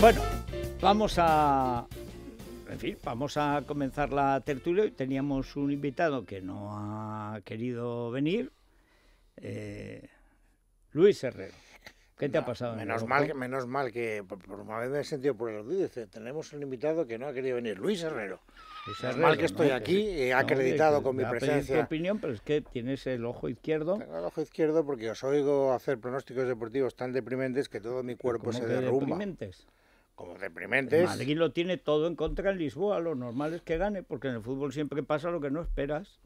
Bueno, vamos a. En fin, vamos a comenzar la tertulia. Hoy teníamos un invitado que no ha querido venir, eh, Luis Herrero. ¿Qué te ha ah, pasado? Menos mal, que, menos mal que, por, una vez me he sentido por el dice, tenemos un invitado que no ha querido venir, Luis Herrero. Es mal que estoy aquí, he acreditado con mi presencia. Tu opinión, pero es que tienes el ojo izquierdo. el ojo izquierdo porque os oigo hacer pronósticos deportivos tan deprimentes que todo mi cuerpo se derrumba. Deprimentes? como deprimentes. Madrid lo tiene todo en contra en Lisboa, lo normal es que gane, porque en el fútbol siempre pasa lo que no esperas.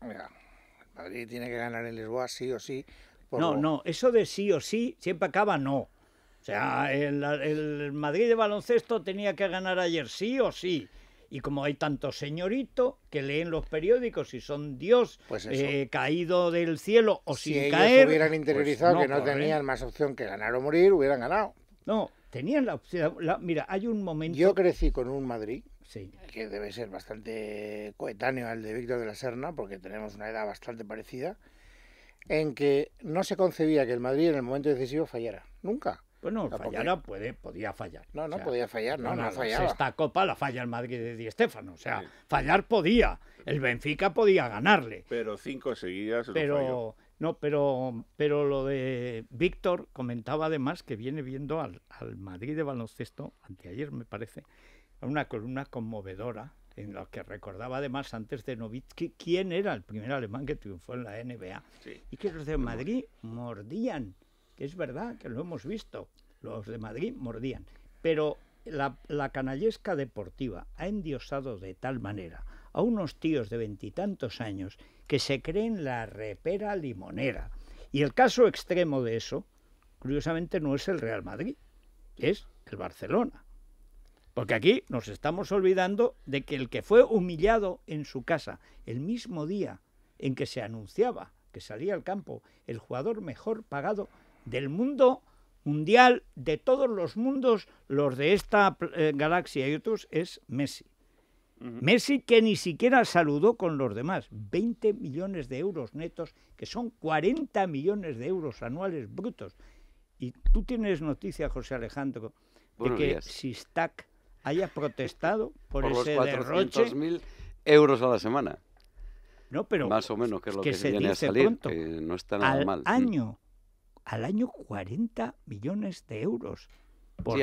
Madrid tiene que ganar en Lisboa sí o sí. No, no, eso de sí o sí siempre acaba no. O sea, el, Madrid de baloncesto tenía que ganar ayer sí o sí. Y como hay tantos señoritos que leen los periódicos y son Dios pues eh, caído del cielo o sin caer. Si hubieran pues interiorizado que no tenían más opción que ganar o morir, hubieran ganado. No, tenían la opción. mira, hay un momento. Yo crecí con un Madrid que debe ser bastante coetáneo al de Víctor de la Serna, porque tenemos una edad bastante parecida, en que no se concebía que el Madrid en el momento decisivo fallara. Nunca. Bueno, pues no, fallara puede, podía fallar. No, no podía fallar, no, no, fallaba. Esta copa la falla el Madrid de Di Stéfano, o sea, fallar podía. El Benfica podía ganarle. Pero cinco seguidas. Pero no, pero, pero lo de Víctor comentaba además que viene viendo al, Madrid de baloncesto, anteayer me parece, una columna conmovedora en la que recordaba además antes de Novitsky quién era el primer alemán que triunfó en la NBA. Y que los de Madrid mordían, que es verdad que lo hemos visto, los de Madrid mordían. Pero la, la canallesca deportiva ha endiosado de tal manera a unos tíos de veintitantos años que se creen la repera limonera. Y el caso extremo de eso, curiosamente, no es el Real Madrid, es el Barcelona. Porque aquí nos estamos olvidando de que el que fue humillado en su casa el mismo día en que se anunciaba que salía al campo el jugador mejor pagado del mundo mundial, de todos los mundos, los de esta eh, galaxia y otros, es Messi. Messi que ni siquiera saludó con los demás. 20 millones de euros netos, que son 40 millones de euros anuales brutos. Y tú tienes noticia, José Alejandro, de que Sistac haya protestado por, ese derroche. 400 euros a la semana. No, pero más o menos que es lo que, se, viene a salir, no está nada al mal. Año, Al año 40 millones de euros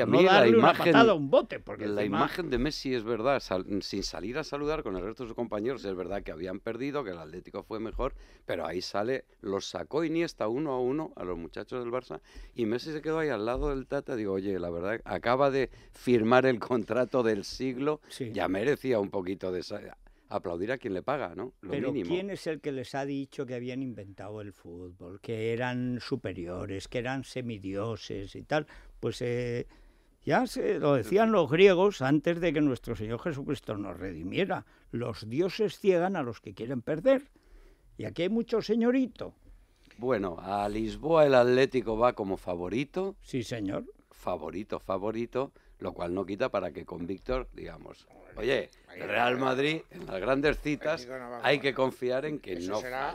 no darle la imagen, patada un bote. Porque la imagen de Messi es verdad, sin salir a saludar con el resto de sus compañeros, es verdad que habían perdido, que el Atlético fue mejor, pero ahí sale, los sacó Iniesta uno a uno a los muchachos del Barça y Messi se quedó ahí al lado del Tata. Digo, oye, la verdad, acaba de firmar el contrato del siglo, ya merecía un poquito de aplaudir a quien le paga, ¿no? Lo Pero ¿quién es el que les ha dicho que habían inventado el fútbol, que eran superiores, que eran semidioses y tal? pues eh, ya se lo decían los griegos antes de que nuestro Señor Jesucristo nos redimiera. Los dioses ciegan a los que quieren perder. Y aquí hay mucho señorito. Bueno, a Lisboa el Atlético va como favorito. Sí, señor. Favorito, favorito, lo cual no quita para que con Víctor digamos, oye, Real Madrid, las grandes citas, hay que confiar en que no será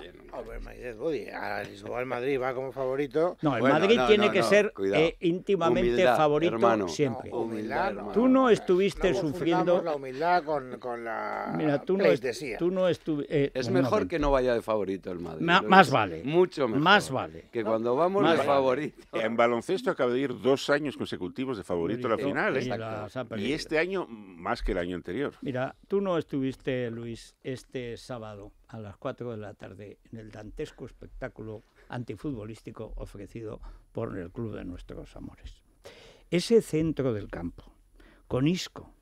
Madrid va como favorito. No, el Madrid tiene que ser eh, íntimamente favorito siempre. tú no estuviste sufriendo... la humildad con, la... Mira, tú no, estuviste... Eh, es mejor que no vaya de favorito el Madrid. más vale. Mucho Más vale. Que cuando vamos de favorito... En baloncesto acaba de ir dos años consecutivos de favorito a la final. ¿eh? y este año más que el año anterior. Mira, Tú no estuviste, Luis, este sábado a las 4 de la tarde en el dantesco espectáculo antifutbolístico ofrecido por el Club de Nuestros Amores. Ese centro del campo, con Isco,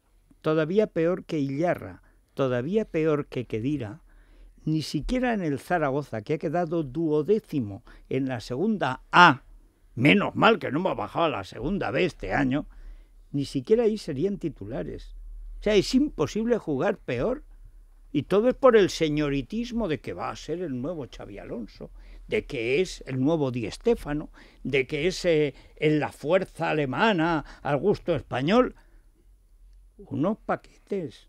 todavía peor que Illarra, todavía peor que Kedira, ni siquiera en el Zaragoza, que ha quedado duodécimo en la segunda A, menos mal que no hemos bajado a la segunda B este año, ni siquiera ahí serían titulares sea, es imposible jugar peor. Y todo es por el señoritismo de que va a ser el nuevo Xavi Alonso, de que es el nuevo Di Stéfano, de que es eh, en la fuerza alemana al gusto español. Unos paquetes.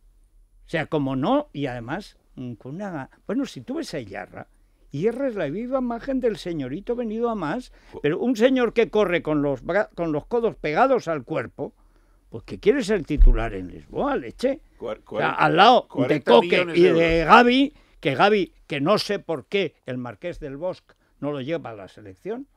O sea, como no, y además mm, con una... Bueno, si tú ves a y eres es la viva imagen del señorito venido a más, oh. pero un señor que corre con los, con los codos pegados al cuerpo, pues que quiere ser titular en Lisboa, leche. al lado de Coque y de, Gaby, que Gaby, que no sé por qué el Marqués del Bosque no lo lleva a la selección.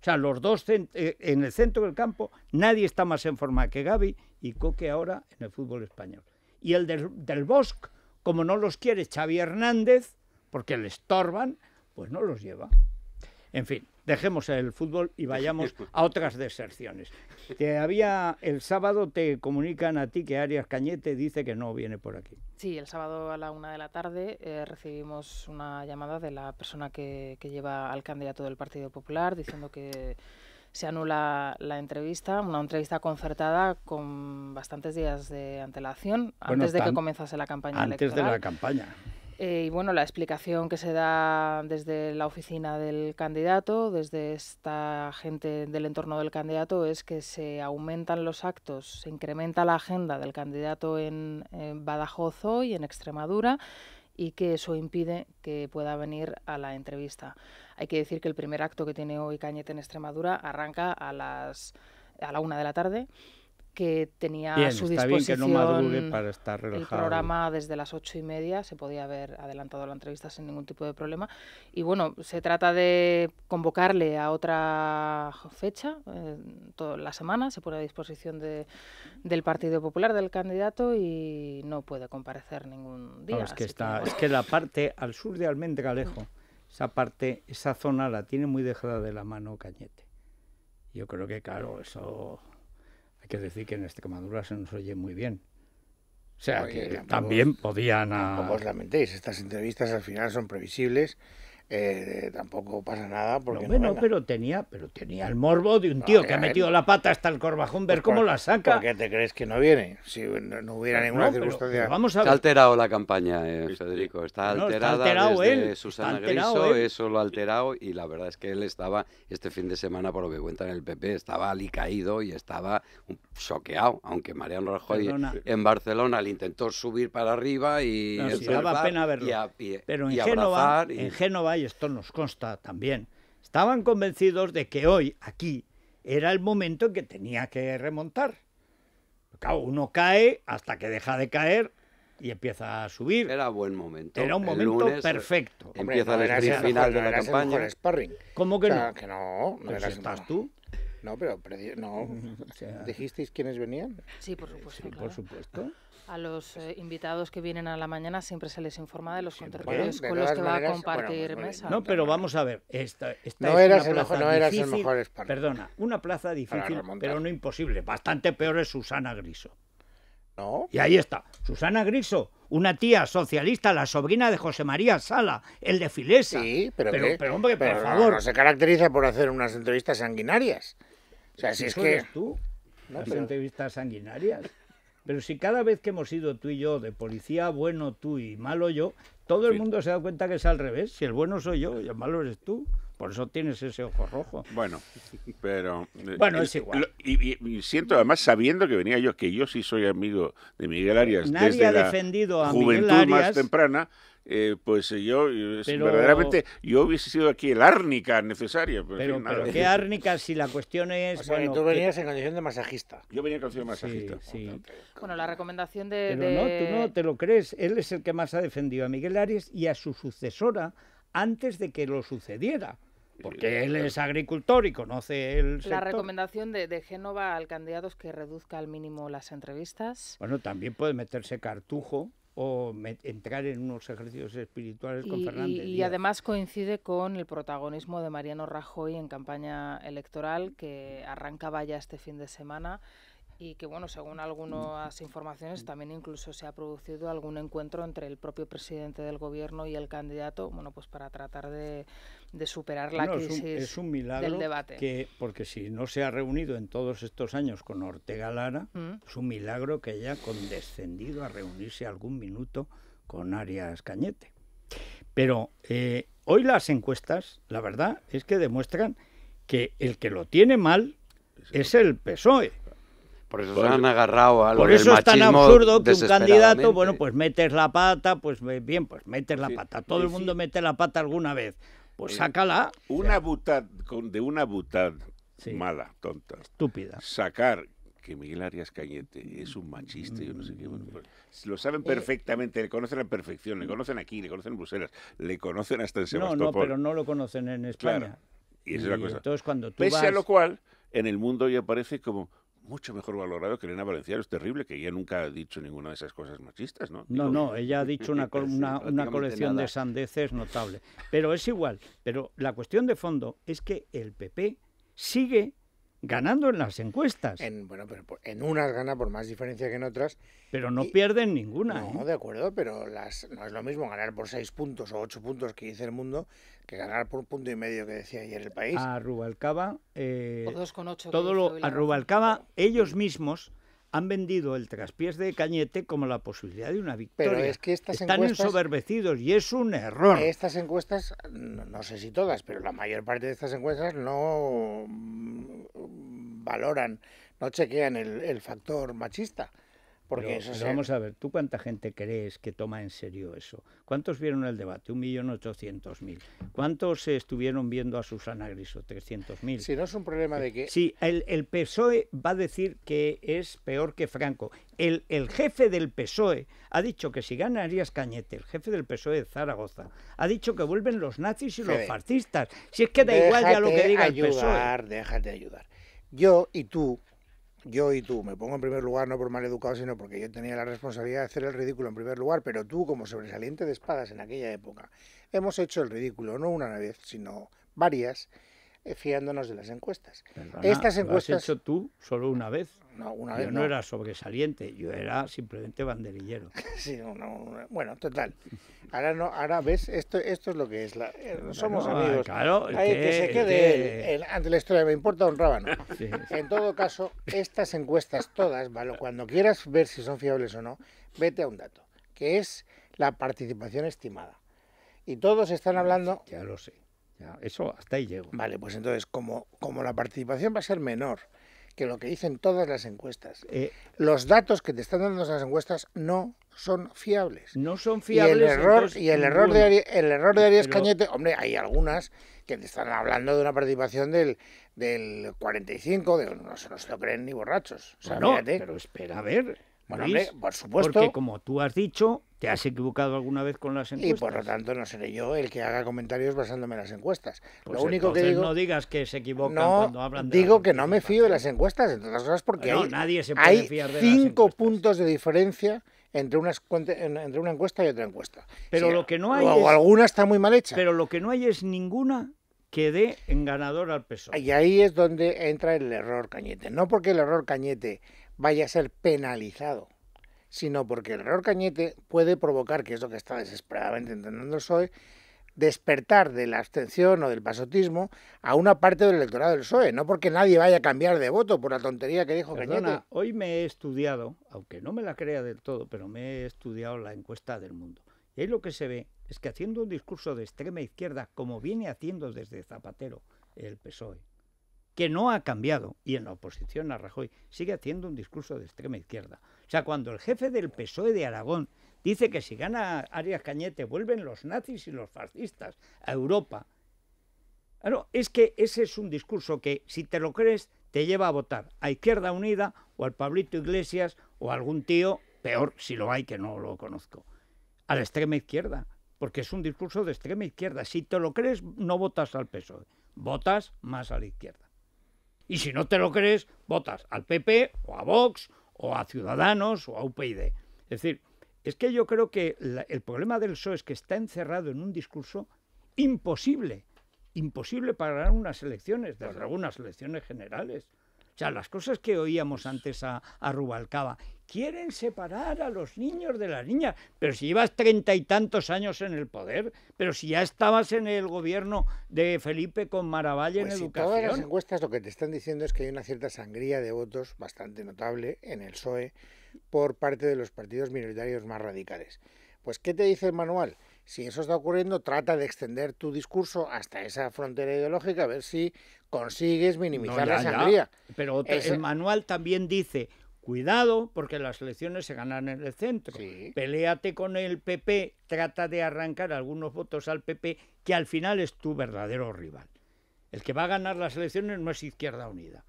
O sea, los dos eh, en el centro del campo, nadie está más en forma que Gaby y Coque ahora en el fútbol español. Y el del, del Bosque, como no los quiere Xavi Hernández, porque le estorban, pues no los lleva. En fin, dejemos el fútbol y vayamos a otras deserciones. Te había, el sábado te comunican a ti que Arias Cañete dice que no viene por aquí. Sí, el sábado a la una de la tarde eh, recibimos una llamada de la persona que, lleva al candidato del Partido Popular diciendo que se anula la entrevista, una entrevista concertada con bastantes días de antelación, antes de que comenzase la campaña electoral. Antes de la campaña. Eh, y bueno, la explicación que se da desde la oficina del candidato, desde esta gente del entorno del candidato, es que se aumentan los actos, se incrementa la agenda del candidato en, Badajoz hoy, en Extremadura y que eso impide que pueda venir a la entrevista. Hay que decir que el primer acto que tiene hoy Cañete en Extremadura arranca a las a la una de la tarde que tenía a su disposición para estar el programa desde las ocho y media. Se podía haber adelantado la entrevista sin ningún tipo de problema. Y bueno, se trata de convocarle a otra fecha, eh, toda la semana, se pone a disposición de, del Partido Popular, del candidato, y no puede comparecer ningún día. No, es, que está, es que la parte al sur de galejo esa parte, esa zona la tiene muy dejada de la mano Cañete. Yo creo que, claro, eso hay que decir que en Extremadura se nos oye muy bien. O sea, que también podían... A... os ah, lamentéis, estas entrevistas al final son previsibles eh, tampoco pasa nada bueno, pero tenía pero tenía el morbo de un tío que ha eh, metido la pata hasta el corbajón ver pues cómo la saca ¿por qué te crees que no viene si no, hubiera pues ninguna circunstancia vamos a está alterado la campaña eh, Federico está alterada Griso eso lo ha alterado y la verdad es que él estaba este fin de semana por lo que cuentan el PP estaba caído y estaba choqueado aunque Mariano Rajoy en Barcelona le intentó subir para arriba y, daba pena verlo pero en en Génova y esto nos consta también, estaban convencidos de que hoy, aquí, era el momento en que tenía que remontar. uno cae hasta que deja de caer y empieza a subir. Era buen momento. Era un momento perfecto. empieza la el final de la campaña. ¿Cómo que no? Que no, no pues estás tú. No, pero no. ¿Dijisteis quiénes venían? Sí, por supuesto. por supuesto. A los eh, invitados que vienen a la mañana siempre se les informa de los intercambios con los que va a compartir mesa. No, pero vamos a ver. Esta, no, eras mejor, no, el mejor, Perdona, una plaza difícil, pero no imposible. Bastante peor es Susana Griso. No. Y ahí está, Susana Griso, una tía socialista, la sobrina de José María Sala, el de Filesa. Sí, pero, hombre, por favor. No, se caracteriza por hacer unas entrevistas sanguinarias. O sea, si es que. tú? ¿Las entrevistas sanguinarias? Pero si cada vez que hemos ido tú y yo de policía bueno tú y malo yo, todo el mundo se da cuenta que es al revés. Si el bueno soy yo y el malo eres tú. Por eso tienes ese ojo rojo. Bueno, pero... Eh, bueno, es igual. y, siento, además, sabiendo que venía yo, que yo sí soy amigo de Miguel Arias Nadie desde ha defendido la a juventud Arias. más temprana, eh, pues eh, yo, eh, verdaderamente, yo hubiese sido aquí el árnica necesaria. Pero, ¿qué árnica si la cuestión es... bueno, tú venías en condición de masajista. Yo venía en condición de masajista. Bueno, la recomendación de... Pero no, tú no te lo crees. Él es el que más ha defendido a Miguel Arias y a su sucesora antes de que lo sucediera. Porque él es agricultor y conoce el La recomendación de, de Génova al candidato es que reduzca al mínimo las entrevistas. Bueno, también puede meterse cartujo o entrar en unos ejercicios espirituales con Fernández. Y, y además coincide con el protagonismo de Mariano Rajoy en campaña electoral, que arrancaba ya este fin de semana y que, bueno, según algunas informaciones, también incluso se ha producido algún encuentro entre el propio presidente del gobierno y el candidato, bueno, pues para tratar de de superar la crisis es un, milagro del debate. Que, porque si no se ha reunido en todos estos años con Ortega Lara, mm. es un milagro que haya condescendido a reunirse algún minuto con Arias Cañete. Pero eh, hoy las encuestas, la verdad, es que demuestran que el que lo tiene mal es el PSOE. Por eso se han agarrado a lo Por eso es tan absurdo que un candidato, bueno, pues metes la pata, pues eh, bien, pues metes la pata. Todo el mundo mete la pata alguna vez. Pues eh, sácala. Una butad, de una butad mala, tonta. Estúpida. Sacar que Miguel Arias Cañete es un machista, yo no sé qué. Mm. Pues, lo saben eh, perfectamente, le conocen a la perfección, le conocen aquí, le conocen en Bruselas, le conocen hasta en Sebastopol. No, no, pero no lo conocen en España. Y es cosa. cuando Pese a lo cual, en el mundo ya aparece como mucho mejor valorado que Elena Valenciano. Es terrible que ella nunca ha dicho ninguna de esas cosas machistas, ¿no? no, no, ella ha dicho una, una, colección de sandeces notable. Pero es igual. Pero la cuestión de fondo es que el PP sigue ganando en las encuestas. bueno, pero en unas gana por más diferencia que en otras. Pero no pierden ninguna. No, ¿eh? de acuerdo, pero las, no es lo mismo ganar por seis puntos o ocho puntos que dice el mundo que ganar por un punto y medio que decía ayer el país. Eh, con ocho todo lo, a ellos mismos han vendido el traspiés de Cañete como la posibilidad de una victoria. Pero es que estas Están ensoberbecidos y es un error. Estas encuestas, no, sé si todas, pero la mayor parte de estas encuestas no mm, valoran, no chequean el factor machista pero, vamos a ver, ¿tú cuánta gente crees que toma en serio eso? ¿Cuántos vieron el debate? Un millón ochocientos mil. ¿Cuántos estuvieron viendo a Susana Griso? Trescientos mil. Si no es un problema de que... Sí, el, PSOE va a decir que es peor que Franco. El, el jefe del PSOE ha dicho que si gana Arias Cañete, el jefe del PSOE de Zaragoza, ha dicho que vuelven los nazis y los fascistas. Si es que da igual ya lo que diga el PSOE. Déjate ayudar. Yo y tú yo y tú, me pongo en primer lugar no por mal educado, sino porque yo tenía la responsabilidad de hacer el ridículo en primer lugar, pero tú como sobresaliente de espadas en aquella época, hemos hecho el ridículo no una vez, sino varias, eh, fiándonos de las encuestas. Estas encuestas... has hecho tú solo una vez? No, una vez yo no, era sobresaliente, yo era simplemente banderillero. sí, bueno, total. Ahora no, ahora ves, esto, esto es lo que es. Eh, somos ah, amigos. Claro, el Hay que, se quede ante la historia, me importa un rábano. En todo caso, estas encuestas todas, cuando quieras ver si son fiables o no, vete a un dato, que es la participación estimada. Y todos están hablando... Ya lo sé eso hasta ahí llego. Vale, pues entonces, como, como la participación va a ser menor que lo que dicen todas las encuestas, eh, los datos que te están dando esas encuestas no son fiables. No son fiables. Y el error, y el error, de, el error de Arias Cañete, hombre, hay algunas que te están hablando de una participación del, del 45, de, no se nos lo creen ni borrachos. pero espera a ver. Bueno, hombre, por supuesto. Porque como tú has dicho, ¿Te has equivocado alguna vez con las encuestas? Y por lo tanto no seré yo el que haga comentarios basándome en las encuestas. lo pues único que digo no digas que se equivocan cuando hablan de digo que no me fío de las encuestas, entre otras cosas porque hay, cinco puntos de diferencia entre una, entre una encuesta y otra encuesta. Pero lo que no hay alguna está muy mal hecha. Pero lo que no hay es ninguna que dé en ganador al PSOE. Y ahí es donde entra el error Cañete. No porque el error Cañete vaya a ser penalizado sino porque el error Cañete puede provocar, que es lo que está desesperadamente entendiendo el PSOE, despertar de la abstención o del pasotismo a una parte del electorado del PSOE, no porque nadie vaya a cambiar de voto por la tontería que dijo Cañete. Hoy me he estudiado, aunque no me la crea del todo, pero me he estudiado la encuesta del mundo. Y ahí lo que se ve es que haciendo un discurso de extrema izquierda, como viene haciendo desde Zapatero el PSOE, que no ha cambiado, y en la oposición a Rajoy sigue haciendo un discurso de extrema izquierda, sea, cuando el jefe del PSOE de Aragón dice que si gana Arias Cañete vuelven los nazis y los fascistas a Europa. Claro, es que ese es un discurso que, si te lo crees, te lleva a votar a Izquierda Unida o al Pablito Iglesias o a algún tío, peor si lo hay que no lo conozco, a la extrema izquierda, porque es un discurso de extrema izquierda. Si te lo crees, no votas al PSOE, votas más a la izquierda. Y si no te lo crees, votas al PP o a Vox o a Ciudadanos o a UPyD. Es decir, es que yo creo que el problema del PSOE es que está encerrado en un discurso imposible, imposible para unas elecciones, desde algunas elecciones generales. O sea, las cosas que oíamos antes a, Rubalcaba. Quieren separar a los niños de las niñas. Pero si llevas treinta y tantos años en el poder, pero si ya estabas en el gobierno de Felipe con Maravalle en pues educación. Todas las encuestas lo que te están diciendo es que hay una cierta sangría de votos bastante notable en el PSOE por parte de los partidos minoritarios más radicales. Pues, ¿qué te dice el manual? si eso está ocurriendo, trata de extender tu discurso hasta esa frontera ideológica, a ver si consigues minimizar la sangría. Pero el manual también dice, cuidado, porque las elecciones se ganan en el centro. Peléate con el PP, trata de arrancar algunos votos al PP, que al final es tu verdadero rival. El que va a ganar las elecciones no es Izquierda Unida.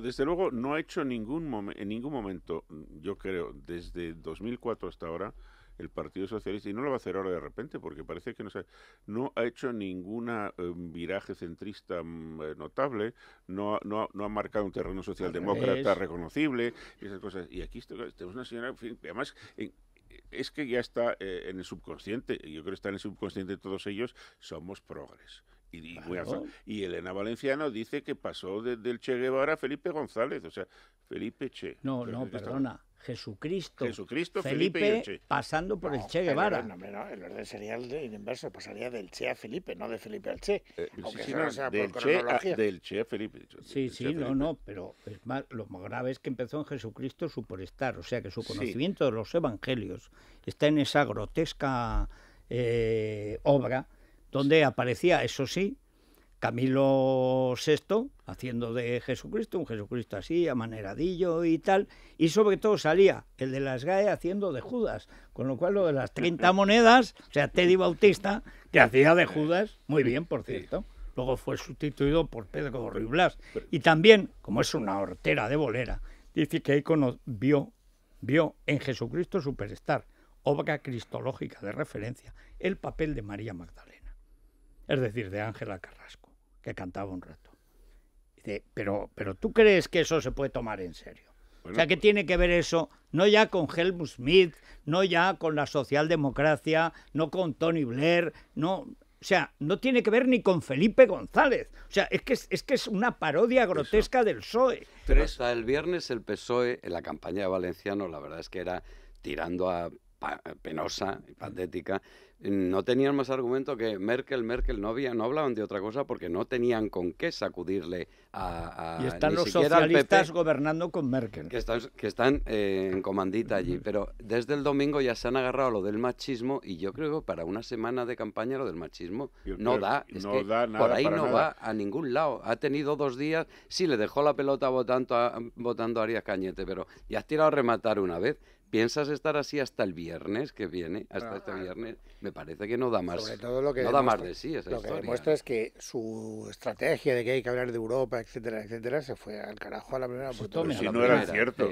Desde luego, no ha hecho ningún en ningún momento, yo creo, desde 2004 hasta ahora, el Partido Socialista, y no lo va a hacer ahora de repente, porque parece que no, no ha hecho ningún em, viraje centrista mm, eh, notable, no, no, ha marcado un terreno socialdemócrata reconocible, y esas cosas. Y aquí tenemos una señora, además, es que ya está eh, en el subconsciente, yo creo que está en el subconsciente de todos ellos, somos progres. Y, Elena Valenciano dice que pasó del Che Guevara a Felipe González, o sea, Felipe Che. No, no, perdona. Jesucristo, Felipe, pasando por el Che Guevara. el orden sería el, inverso, pasaría del Che a Felipe, no de Felipe al Che. Eh, no sea del, che a, che Felipe. Sí, sí, no, no, pero es más, lo más grave es que empezó en Jesucristo su porestar, o sea que su conocimiento de los evangelios está en esa grotesca eh, obra donde aparecía, eso sí, Camilo VI, haciendo de Jesucristo, un Jesucristo así, amaneradillo y tal, y sobre todo salía el de las GAE haciendo de Judas, con lo cual lo de las 30 monedas, o sea, Teddy Bautista, que hacía de Judas, muy bien, por cierto. Luego fue sustituido por Pedro Riblas. Y también, como es una hortera de bolera, dice que ahí vio, vio en Jesucristo Superstar, obra cristológica de referencia, el papel de María Magdalena, es decir, de Ángela Carrasco que cantaba un rato. Dice, pero, pero tú crees que eso se puede tomar en serio. o sea, ¿qué pues tiene que ver eso? No ya con Helmut Schmidt, no ya con la socialdemocracia, no con Tony Blair, no. O sea, no tiene que ver ni con Felipe González. O sea, es que es, que es una parodia grotesca del PSOE. Pero hasta el viernes el PSOE, en la campaña de Valenciano, la verdad es que era tirando a penosa y patética, no tenían más argumento que Merkel, Merkel, no, hablaban de otra cosa porque no tenían con qué sacudirle a... y están los socialistas gobernando con Merkel. Que están, eh, en comandita allí. Pero desde el domingo ya se han agarrado lo del machismo y yo creo que para una semana de campaña lo del machismo no da. por ahí no va a ningún lado. Ha tenido dos días, sí le dejó la pelota votando a, Arias Cañete, pero ya has tirado a rematar una vez. ¿Piensas estar así hasta el viernes que viene? Hasta este viernes. Me parece que no da más. lo que no da más de sí Lo que demuestra es que su estrategia de que hay que hablar de Europa, etcétera, etcétera, se fue al carajo a la primera oportunidad. Si no era cierto.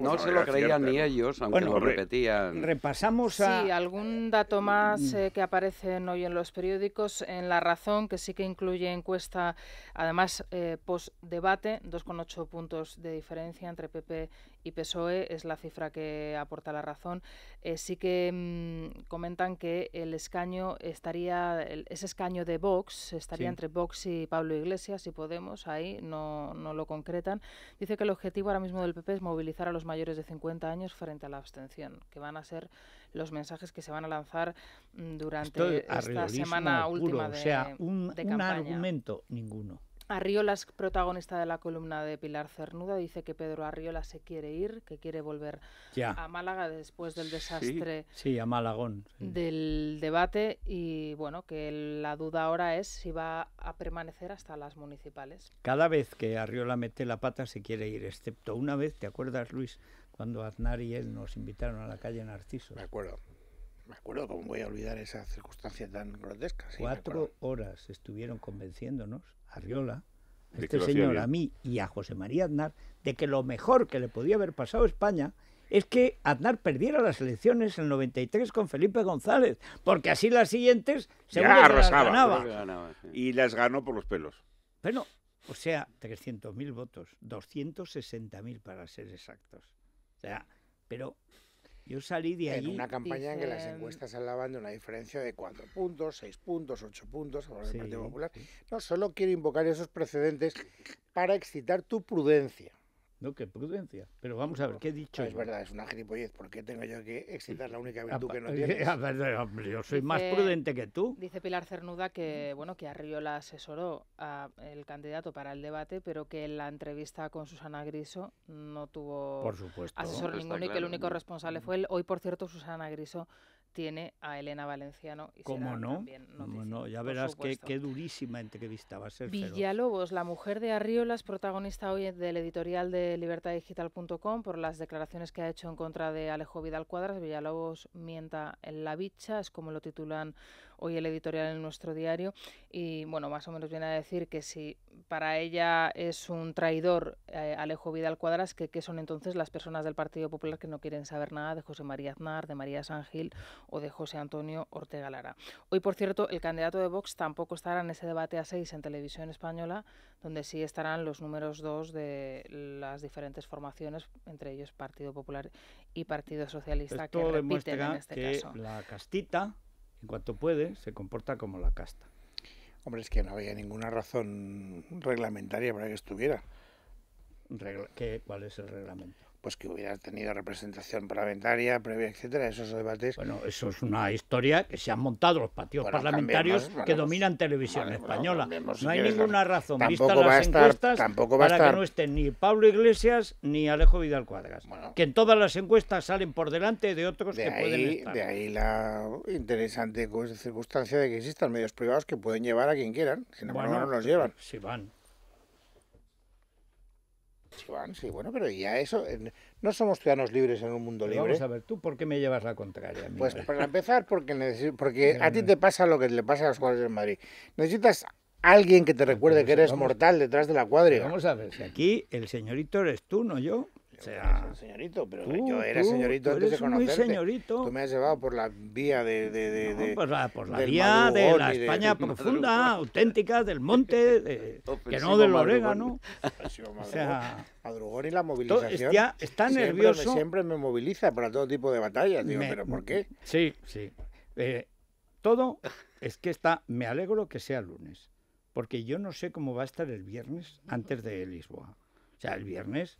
no, se lo creían ni ellos, aunque lo repetían. Repasamos a... Sí, algún dato más mm. eh, que aparecen hoy en los periódicos. En La Razón, que sí que incluye encuesta, además, eh, post-debate, 2,8 puntos de diferencia entre PP y PSOE, es la cifra que aporta la razón. Eh, sí que mm, comentan que el escaño estaría, ese escaño de Vox, estaría entre Vox y Pablo Iglesias, si podemos, ahí no, no lo concretan. Dice que el objetivo ahora mismo del PP es movilizar a los mayores de 50 años frente a la abstención, que van a ser los mensajes que se van a lanzar mm, durante esta semana última de, o sea, campaña. un argumento ninguno. Arriola es protagonista de la columna de Pilar Cernuda. Dice que Pedro Arriola se quiere ir, que quiere volver a Málaga después del desastre. Sí, a Del debate y bueno, que la duda ahora es si va a permanecer hasta las municipales. Cada vez que Arriola mete la pata se quiere ir, excepto una vez, ¿te acuerdas, Luis? Cuando Aznar y él nos invitaron a la calle Narciso. Me acuerdo me acuerdo, ¿cómo voy a olvidar esas circunstancias tan grotesca? Cuatro horas estuvieron convenciéndonos Arriola, a este señor, a mí y a José María Aznar, de que lo mejor que le podía haber pasado a España es que Aznar perdiera las elecciones en el 93 con Felipe González, porque así las siguientes se ya Y las ganó por los pelos. Bueno, o sea, 300.000 votos, 260.000 para ser exactos. O sea, pero yo salí de En una campaña en que las mm, encuestas hablaban de una diferencia de cuatro puntos, seis puntos, ocho puntos a favor del Partido Popular. No, solo quiero invocar esos precedentes para excitar tu prudencia. No, ¿Qué prudencia. Pero vamos a ver, ¿qué he dicho? es verdad, es una gilipollez. ¿Por qué tengo yo que excitar la única virtud que no eh, tienes? A ver, eh, yo soy más prudente que tú. Dice Pilar Cernuda que, bueno, que Arriola asesoró al candidato para el debate, pero que en la entrevista con Susana Griso no tuvo asesor ninguno y que el único responsable fue él. Hoy, por cierto, Susana Griso tiene a Elena Valenciano y ¿Cómo no? no? Ya verás qué, durísima entrevista va a ser. Villalobos, la mujer de Arriola, es protagonista hoy del editorial de libertaddigital.com por las declaraciones que ha hecho en contra de Alejo Vidal Cuadras. Villalobos mienta en la bicha, es como lo titulan hoy el editorial en nuestro diario. Y bueno, más o menos viene a decir que si para ella es un traidor eh, Alejo Vidal Cuadras, que, son entonces las personas del Partido Popular que no quieren saber nada de José María Aznar, de María Sángil o de José Antonio Ortega Lara. Hoy, por cierto, el candidato de Vox tampoco estará en ese debate a seis en televisión española, donde sí estarán los números dos de las diferentes formaciones, entre ellos Partido Popular y Partido Socialista, que repiten en este caso. La castita, en cuanto puede, se comporta como la casta. Hombre, es que no había ninguna razón reglamentaria para que estuviera. ¿Qué, ¿Cuál es el reglamento? pues que hubiera tenido representación parlamentaria previa, etcétera, esos debates. Bueno, eso es una historia que se han montado los partidos parlamentarios que dominan televisión española. no hay ninguna razón, vista las encuestas, para que no estén ni Pablo Iglesias ni Alejo Vidal Cuadras, que en todas las encuestas salen por delante de otros de que pueden estar. De ahí la interesante pues, circunstancia de que existan medios privados que pueden llevar a quien quieran, Bueno, no los llevan. Si van. Sí, bueno, pero ya eso, no somos ciudadanos libres en un mundo libre. Vamos a ver, ¿tú por qué me llevas la contraria? Pues para empezar, porque, porque a ti te pasa lo que le pasa a los jugadores del Madrid. Necesitas alguien que te recuerde que eres mortal detrás de la cuadra. Vamos a ver, si aquí el señorito eres tú, no yo señorito, pero yo era señorito Muy señorito. Tú me has llevado por la vía de... Pues, por la, vía de la España profunda, auténtica, del monte, que no del orégano. O sea... Madrugón y la movilización. Ya está nervioso. siempre me moviliza para todo tipo de batallas. Digo, ¿pero por qué? Sí, sí. Eh, todo es que está... Me alegro que sea lunes, porque yo no sé cómo va a estar el viernes antes de Lisboa. O sea, el viernes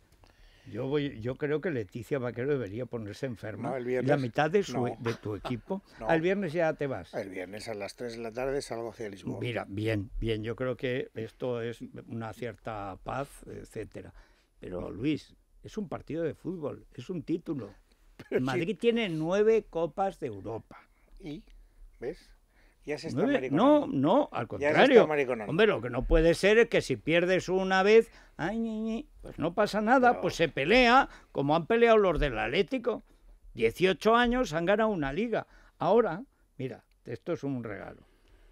yo, yo creo que Leticia Vaquero debería ponerse enferma. la mitad de, su, e, tu equipo. ¿El Al viernes ya te vas. El viernes a las 3 de la tarde salgo hacia Lisboa. Mira, bien, bien. Yo creo que esto es una cierta paz, etcétera. Pero Luis, es un partido de fútbol, es un título. Madrid tiene nueve copas de Europa. ¿Y? ¿Ves? Ya se está No, no, al contrario. Hombre, lo que no puede ser es que si pierdes una vez, pues no pasa nada, pues se pelea, como han peleado los del Atlético. 18 años han ganado una liga. Ahora, mira, esto es un regalo.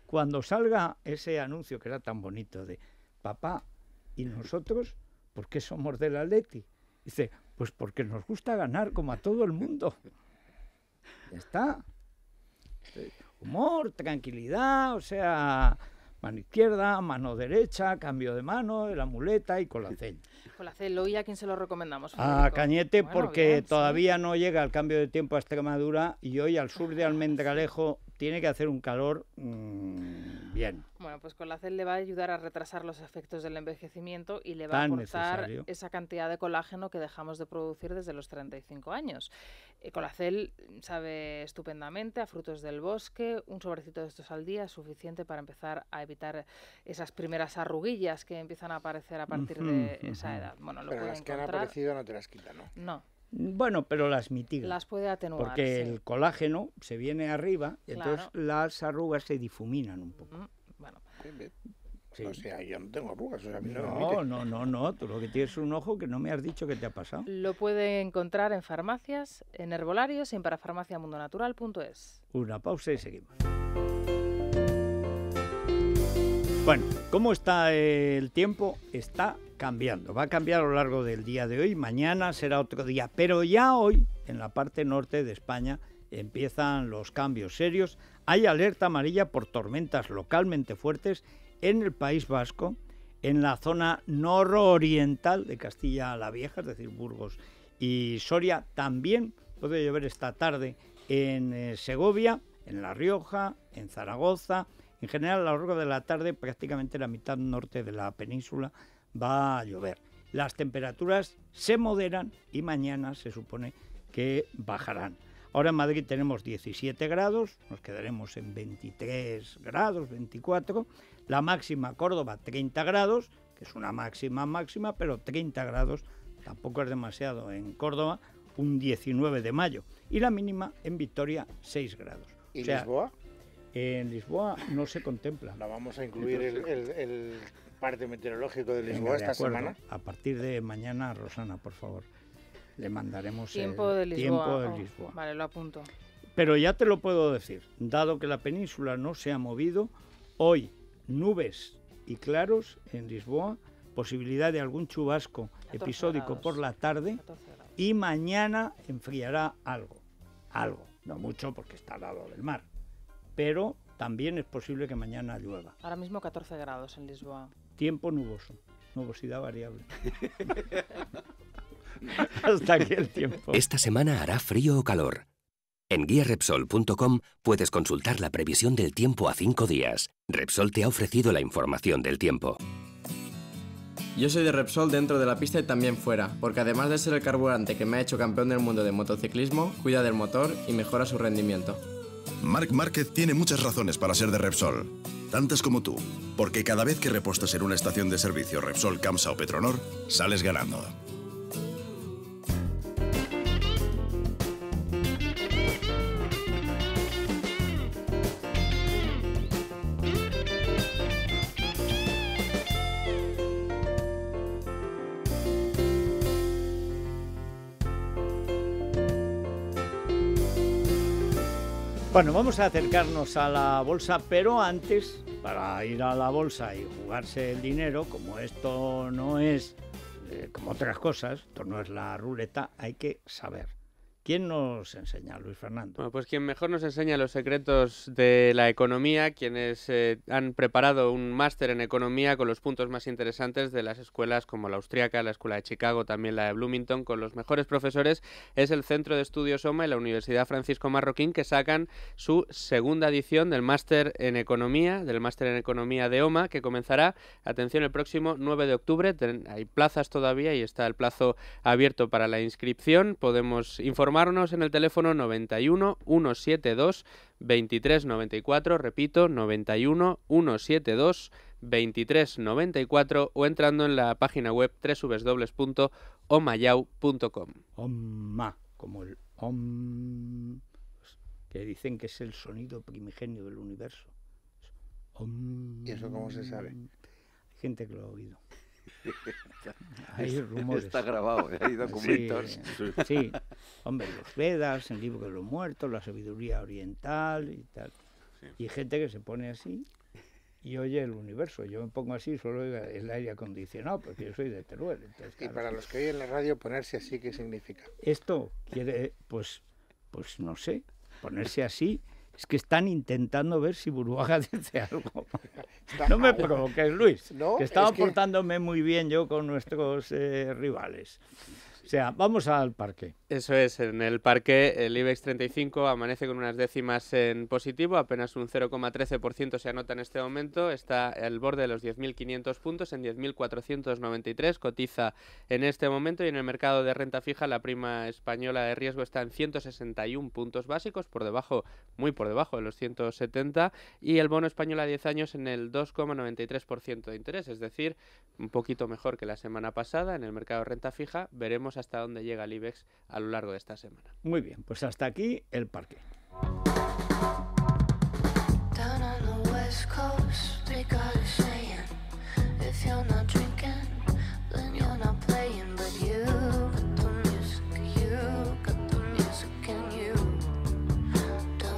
Cuando salga ese anuncio que era tan bonito de papá y nosotros, ¿por qué somos del Atlético? Dice, pues porque nos gusta ganar como a todo el mundo. Ya está humor, tranquilidad, o sea, mano izquierda, mano derecha, cambio de mano, la muleta y colacel. Colacel, ¿lo y a quién se lo recomendamos? A Cañete porque todavía no llega el cambio de tiempo a Extremadura y hoy al sur de ah, Almendralejo tiene que hacer un calor mm, bien. Bueno, pues Colacel le va a ayudar a retrasar los efectos del envejecimiento y le va a aportar esa cantidad de colágeno que dejamos de producir desde los 35 años. Eh, Colacel sabe estupendamente a frutos del bosque, un sobrecito de estos al día es suficiente para empezar a evitar esas primeras arruguillas que empiezan a aparecer a partir de esa edad. Pero las que han aparecido no te las quitan, ¿no? No. Bueno, pero las mitiga. Las puede atenuar. Porque el colágeno se viene arriba y entonces las arrugas se difuminan un poco. Mm, bueno. O sea, yo no tengo arrugas. no, no, no, Tú lo que tienes es un ojo que no me has dicho que te ha pasado. Lo puede encontrar en farmacias, en herbolarios y en parafarmaciamundonatural.es. Una pausa y seguimos. Bueno, ¿cómo está el tiempo? Está cambiando. Va a cambiar a lo largo del día de hoy, mañana será otro día, pero ya hoy en la parte norte de España empiezan los cambios serios. Hay alerta amarilla por tormentas localmente fuertes en el País Vasco, en la zona nororiental de Castilla la Vieja, es decir, Burgos y Soria. También puede llover esta tarde en eh, Segovia, en La Rioja, en Zaragoza. En general, a lo largo de la tarde, prácticamente la mitad norte de la península va a llover. Las temperaturas se moderan y mañana se supone que bajarán. Ahora en Madrid tenemos 17 grados, nos quedaremos en 23 grados, 24. La máxima Córdoba 30 grados, que es una máxima máxima, pero 30 grados tampoco es demasiado en Córdoba, un 19 de mayo. Y la mínima en Victoria 6 grados. ¿Y Lisboa? En Lisboa no se contempla. La vamos a incluir el parte meteorológico de Lisboa esta semana. A partir de mañana, Rosana, por favor, le mandaremos tiempo el tiempo de oh, Lisboa. Vale, lo apunto. Pero ya te lo puedo decir, dado que la península no se ha movido, hoy nubes y claros en Lisboa, posibilidad de algún chubasco episódico por la tarde y mañana enfriará algo, algo, no mucho porque está al lado del mar, pero también es posible que mañana llueva. Ahora mismo 14 grados en Lisboa. Tiempo nuboso, nubosidad variable. Hasta aquí el tiempo. Esta semana hará frío o calor. En guiarepsol.com puedes consultar la previsión del tiempo a cinco días. Repsol te ha ofrecido la información del tiempo. Yo soy de Repsol dentro de la pista y también fuera, porque además de ser el carburante que me ha hecho campeón del mundo de motociclismo, cuida del motor y mejora su rendimiento. Marc Márquez tiene muchas razones para ser de Repsol tantas como tú. Porque cada vez que repostas en una estación de servicio Repsol, Camsa o Petronor, sales ganando. Bueno, vamos a acercarnos a la bolsa, pero antes, para ir a la bolsa y jugarse el dinero, como esto no es eh, como otras cosas, esto no es la ruleta, hay que saber. ¿Quién nos enseña, Luis Fernando? pues quien mejor nos enseña los secretos de la economía, quienes eh, han preparado un máster en economía con los puntos más interesantes de las escuelas como la austríaca, la escuela de Chicago, también la de Bloomington, con los mejores profesores, es el Centro de Estudios OMA y la Universidad Francisco Marroquín, que sacan su segunda edición del máster en economía, del máster en economía de OMA, que comenzará, atención, el próximo 9 de octubre. hay plazas todavía y está el plazo abierto para la inscripción. Podemos informar llamarnos en el teléfono 91 172 2394, repito, 91 172 2394 o entrando en la página web www.omayau.com. Omma, como el om, pues, que dicen que es el sonido primigenio del universo. ¿Y eso cómo se sabe? Hay gente que lo ha oído. Hay rumores. Está grabado, ¿eh? hay documentos sí, hombre, los Vedas, el libro de los muertos, la sabiduría oriental y tal. Y gente que se pone así y oye el universo. Yo me pongo así, solo el aire acondicionado, porque yo soy de Teruel. y para los que oyen la radio, ponerse así, ¿qué significa? Esto quiere, pues, pues no sé, ponerse así es que están intentando ver si Burbuja dice algo. No me provoques, Luis, Estaba portándome muy bien yo con nuestros eh, rivales. O sea, vamos al parque. Eso es, en el parque el IBEX 35 amanece con unas décimas en positivo, apenas un 0,13% se anota en este momento, está al borde de los 10.500 puntos, en 10.493, cotiza en este momento y en el mercado de renta fija la prima española de riesgo está en 161 puntos básicos, por debajo, muy por debajo de los 170, y el bono español a 10 años en el 2,93% de interés, es decir, un poquito mejor que la semana pasada en el mercado de renta fija, veremos hasta donde llega el IBEX a lo largo de esta semana. Muy bien, pues hasta aquí el parque.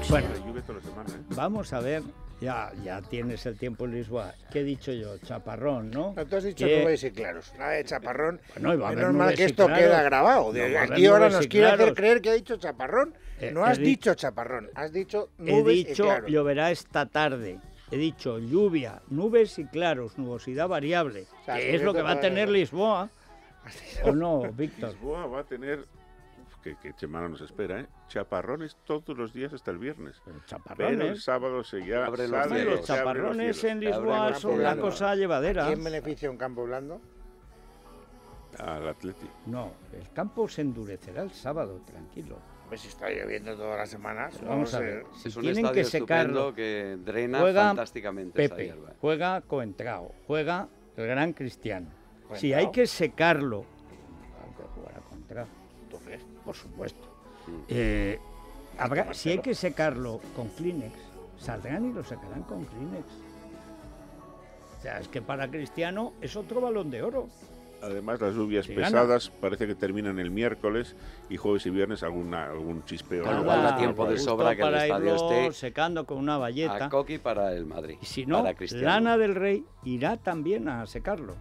Bueno, ¿eh? vamos a ver ya, ya tienes el tiempo en Lisboa. ¿Qué he dicho yo? Chaparrón, ¿no? no tú has dicho nubes ah, eh, y claros. Nada de chaparrón. Menos mal que esto queda grabado. aquí ahora nos quiere hacer creer que ha dicho chaparrón. Eh, no has dicho chaparrón, has dicho nubes y he dicho, lloverá esta tarde. He dicho lluvia, nubes y claros, nubosidad variable, que es lo que va a tener Lisboa. ¿O no, Víctor? Lisboa va a tener que, semana nos espera, ¿eh? Chaparrones todos los días hasta el viernes. Eh, chaparrones. Pero el sábado se ya abre los, los chaparrones en Lisboa son una cosa llevadera. ¿Quién beneficia un campo blando? Al Atlético. No, el campo se endurecerá el sábado, tranquilo si está lloviendo todas las semanas. vamos a ver. Si tienen que secarlo. que drena juega fantásticamente Pepe, esa Juega Coentrao, juega el gran Cristiano. Si hay que secarlo por supuesto. Mm. Eh, habrá, si hay que secarlo con Kleenex, saldrán y lo sacarán con Kleenex. O sea, es que para Cristiano es otro balón de oro. Además, las lluvias pesadas parece que terminan el miércoles y jueves y viernes alguna, algún chispeo. Claro, igual tiempo de sobra que el estadio esté secando con una valleta. A para el Madrid. si no, Lana del Rey irá también a secarlo.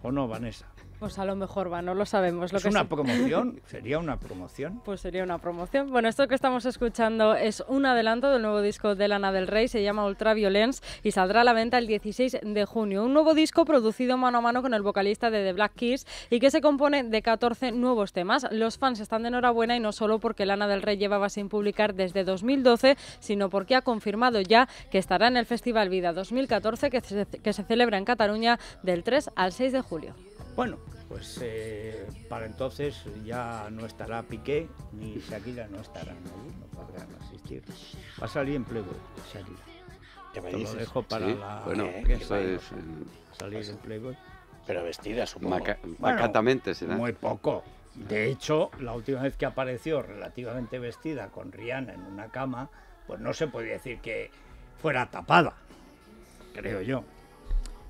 ¿O no, Vanessa? Pues a lo mejor va, no lo sabemos. Lo ¿Es una promoción? ¿Sería una promoción? Pues sería una promoción. Bueno, esto que estamos escuchando es un adelanto del nuevo disco de Lana del Rey, se llama Ultraviolence y saldrá a la venta el 16 de junio. Un nuevo disco producido mano a mano con el vocalista de The Black Keys y que se compone de 14 nuevos temas. Los fans están de enhorabuena y no solo porque Lana del Rey llevaba sin publicar desde 2012, sino porque ha confirmado ya que estará en el Festival Vida 2014 que que se celebra en Cataluña del 3 al 6 de julio. Bueno, pues eh, para entonces ya no estará Piqué ni Shakira no estarán, ahí, no podrán asistir. Va a salir en Playboy Shakira. Te lo dejo para la bueno, eso es, salir pues, en Playboy. Pero vestida, supongo. macatamente será. Muy poco. De hecho, la última vez que apareció relativamente vestida con Rihanna en una cama, pues no se podía decir que fuera tapada, creo yo.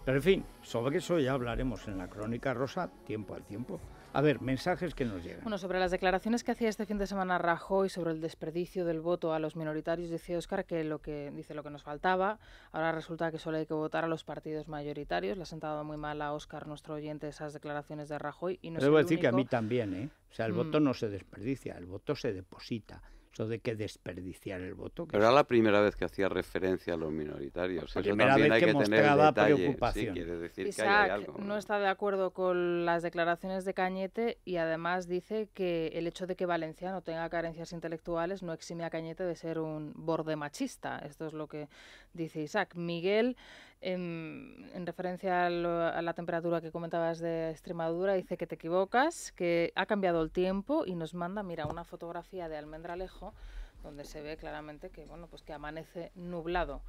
Pero en fin, sobre eso ya hablaremos en la crónica rosa, tiempo al tiempo. A ver, mensajes que nos llegan. Bueno, sobre las declaraciones que hacía este fin de semana Rajoy sobre el desperdicio del voto a los minoritarios, decía Óscar que lo que dice lo que nos faltaba. Ahora resulta que solo hay que votar a los partidos mayoritarios. Le ha sentado muy mal a Óscar, nuestro oyente, esas declaraciones de Rajoy. Y Debo decir que a mí también, ¿eh? O sea, el mm. voto no se desperdicia, el voto se deposita de que desperdiciar el voto. Pero era la primera vez que hacía referencia a los minoritarios. La primera vez que, mostraba preocupación. Isaac ¿no? está de acuerdo con las declaraciones de Cañete y además dice que el hecho de que Valencia no tenga carencias intelectuales no exime a Cañete de ser un borde machista. Esto es lo que dice Isaac. Miguel en, referencia a, la temperatura que comentabas de Extremadura, dice que te equivocas, que ha cambiado el tiempo y nos manda, mira, una fotografía de Almendralejo donde se ve claramente que, bueno, pues que amanece nublado.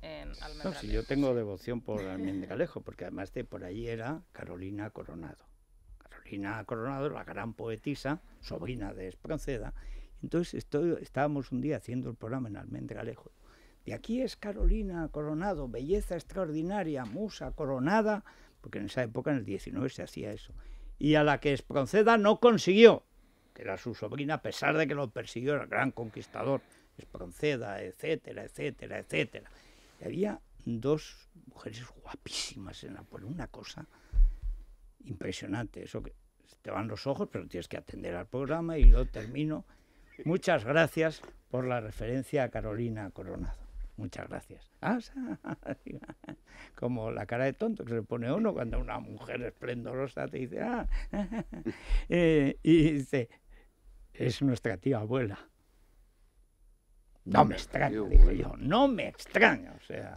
En Almendralejo. yo tengo devoción por Almendralejo, porque además de por allí era Carolina Coronado. Carolina Coronado, la gran poetisa, sobrina de Espronceda. Entonces estoy, estábamos un día haciendo el programa en Almendralejo y aquí es Carolina Coronado, belleza extraordinaria, musa coronada, porque en esa época, en el 19, se hacía eso. Y a la que Espronceda no consiguió, que era su sobrina, a pesar de que lo persiguió el gran conquistador, Espronceda, etcétera, etcétera, etcétera. Y había dos mujeres guapísimas en la por una cosa impresionante, eso que te van los ojos, pero tienes que atender al programa y lo termino. Muchas gracias por la referencia a Carolina Coronado. Muchas gracias. Ah, como la cara de tonto que se pone uno cuando una mujer esplendorosa te dice, ah". eh, y dice, es nuestra tía abuela. No me extraño, digo yo, no me extraño, o sea.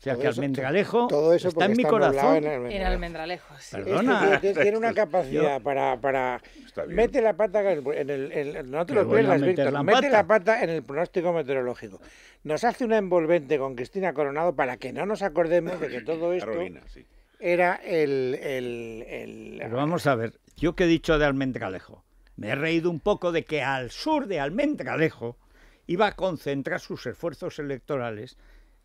O sea, todo que Almendralejo está en mi corazón. En Almendralejo, sí. Perdona. tiene una capacidad para... mete la pata en el... mete la pata en el pronóstico meteorológico. Nos hace una envolvente con Cristina Coronado para que no nos acordemos de que todo esto... Era el, el... Pero vamos a ver, yo que he dicho de Almendralejo, me he reído un poco de que al sur de Almendralejo iba a concentrar sus esfuerzos electorales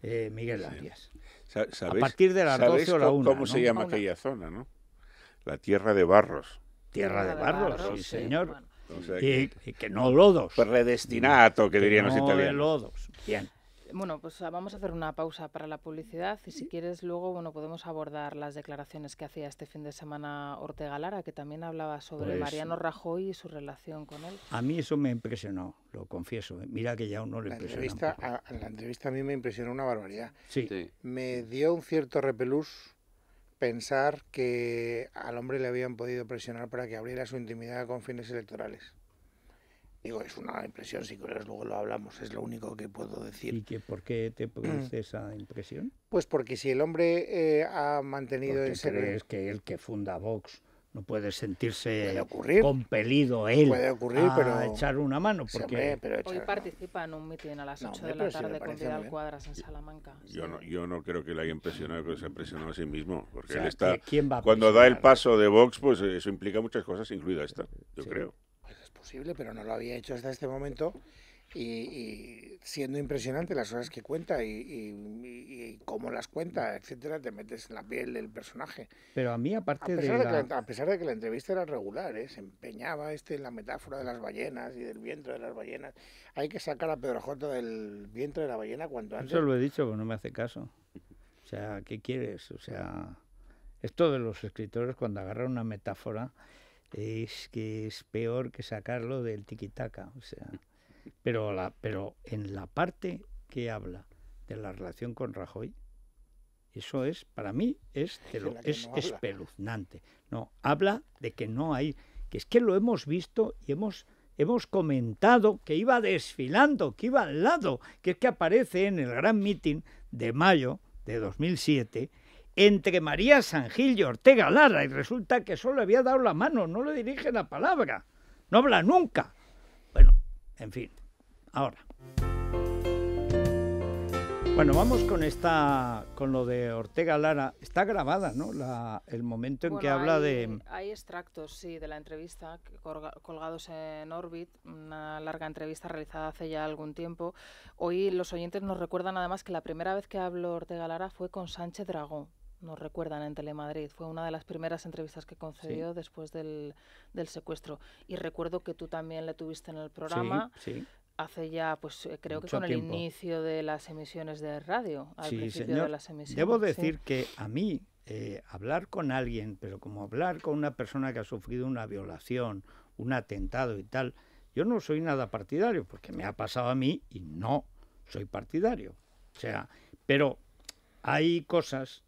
eh, Miguel Arias. ¿Sabes, A partir de las 12 o la 1. ¿Cómo ¿no? se llama aquella zona, no? La tierra de barros. Tierra, tierra de, de, barros, barros sí, sí, señor. Bueno. O sea, y, que, y, que no lodos. Predestinato, redestinato, que dirían no los italianos. De lodos. Bien. Bueno, pues ah, vamos a hacer una pausa para la publicidad y si quieres luego bueno podemos abordar las declaraciones que hacía este fin de semana Ortega Lara, que también hablaba sobre pues Mariano Rajoy y su relación con él. A mí eso me impresionó, lo confieso. ¿eh? Mira que ya uno le a, la entrevista a mí me impresionó una barbaridad. sí. Me dio un cierto repelús pensar que al hombre le habían podido presionar para que abriera su intimidad con fines electorales. Digo, es una impresión, si quieres luego lo hablamos, es lo único que puedo decir. ¿Y por qué te produce mm. esa impresión? Pues porque si el hombre eh, ha mantenido ese... crees que el que funda Vox no puede sentirse compelido él puede ocurrir, a pero... echar una mano? Porque... Hoy participa en un mitin a las 8 de la tarde con Vidal Cuadras en Salamanca. Yo, no, yo no creo que le haya impresionado, que se ha impresionado a sí mismo. Porque él está... Cuando da el paso de Vox, pues eso implica muchas cosas, incluida esta, yo creo posible, pero no lo había hecho hasta este momento. Y, siendo impresionante las horas que cuenta y, cómo las cuenta, etcétera, te metes en la piel del personaje. Pero a mí, aparte de. a pesar de que la entrevista era regular, ¿eh? se empeñaba este en la metáfora de las ballenas y del vientre de las ballenas. Hay que sacar a Pedro J del vientre de la ballena cuanto antes. Eso lo he dicho, pero pues no me hace caso. O sea, ¿qué quieres? O sea, esto de los escritores cuando agarran una metáfora es que es peor que sacarlo del tiquitaca. O sea, pero, la, pero en la parte que habla de la relación con Rajoy, eso es, para mí, es, lo, es espeluznante. No, habla de que no hay, que es que lo hemos visto y hemos, hemos comentado que iba desfilando, que iba al lado, que es que aparece en el gran mitin de mayo de 2007 entre María Sangil y Ortega Lara y resulta que solo le había dado la mano, no le dirige la palabra, no habla nunca. Bueno, en fin, ahora. Bueno, vamos con esta, con lo de Ortega Lara. Está grabada, ¿no? el momento en que habla de. Hay extractos, sí, de la entrevista colgados en Orbit, una larga entrevista realizada hace ya algún tiempo. Hoy los oyentes nos recuerdan además que la primera vez que habló Ortega Lara fue con Sánchez Dragón, nos recuerdan en Telemadrid. Fue una de las primeras entrevistas que concedió después del, del, secuestro. Y recuerdo que tú también le tuviste en el programa. Hace ya, pues eh, creo que con el inicio de las emisiones de radio, al principio de las emisiones. Debo decir que a mí eh, hablar con alguien, pero como hablar con una persona que ha sufrido una violación, un atentado y tal, yo no soy nada partidario, porque me ha pasado a mí y no soy partidario. O sea, pero hay cosas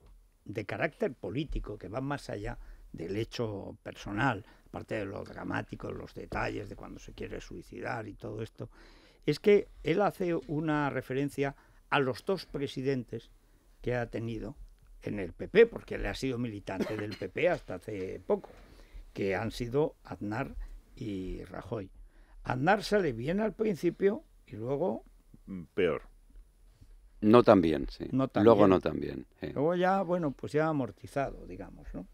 de carácter político que va más allá del hecho personal, aparte de lo dramático, los detalles de cuando se quiere suicidar y todo esto, es que él hace una referencia a los dos presidentes que ha tenido en el PP, porque él ha sido militante del PP hasta hace poco, que han sido Aznar y Rajoy. Aznar sale bien al principio y luego... Peor. No tan bien, sí. Luego no tan bien. Luego ya, bueno, pues ya amortizado, digamos, ¿no?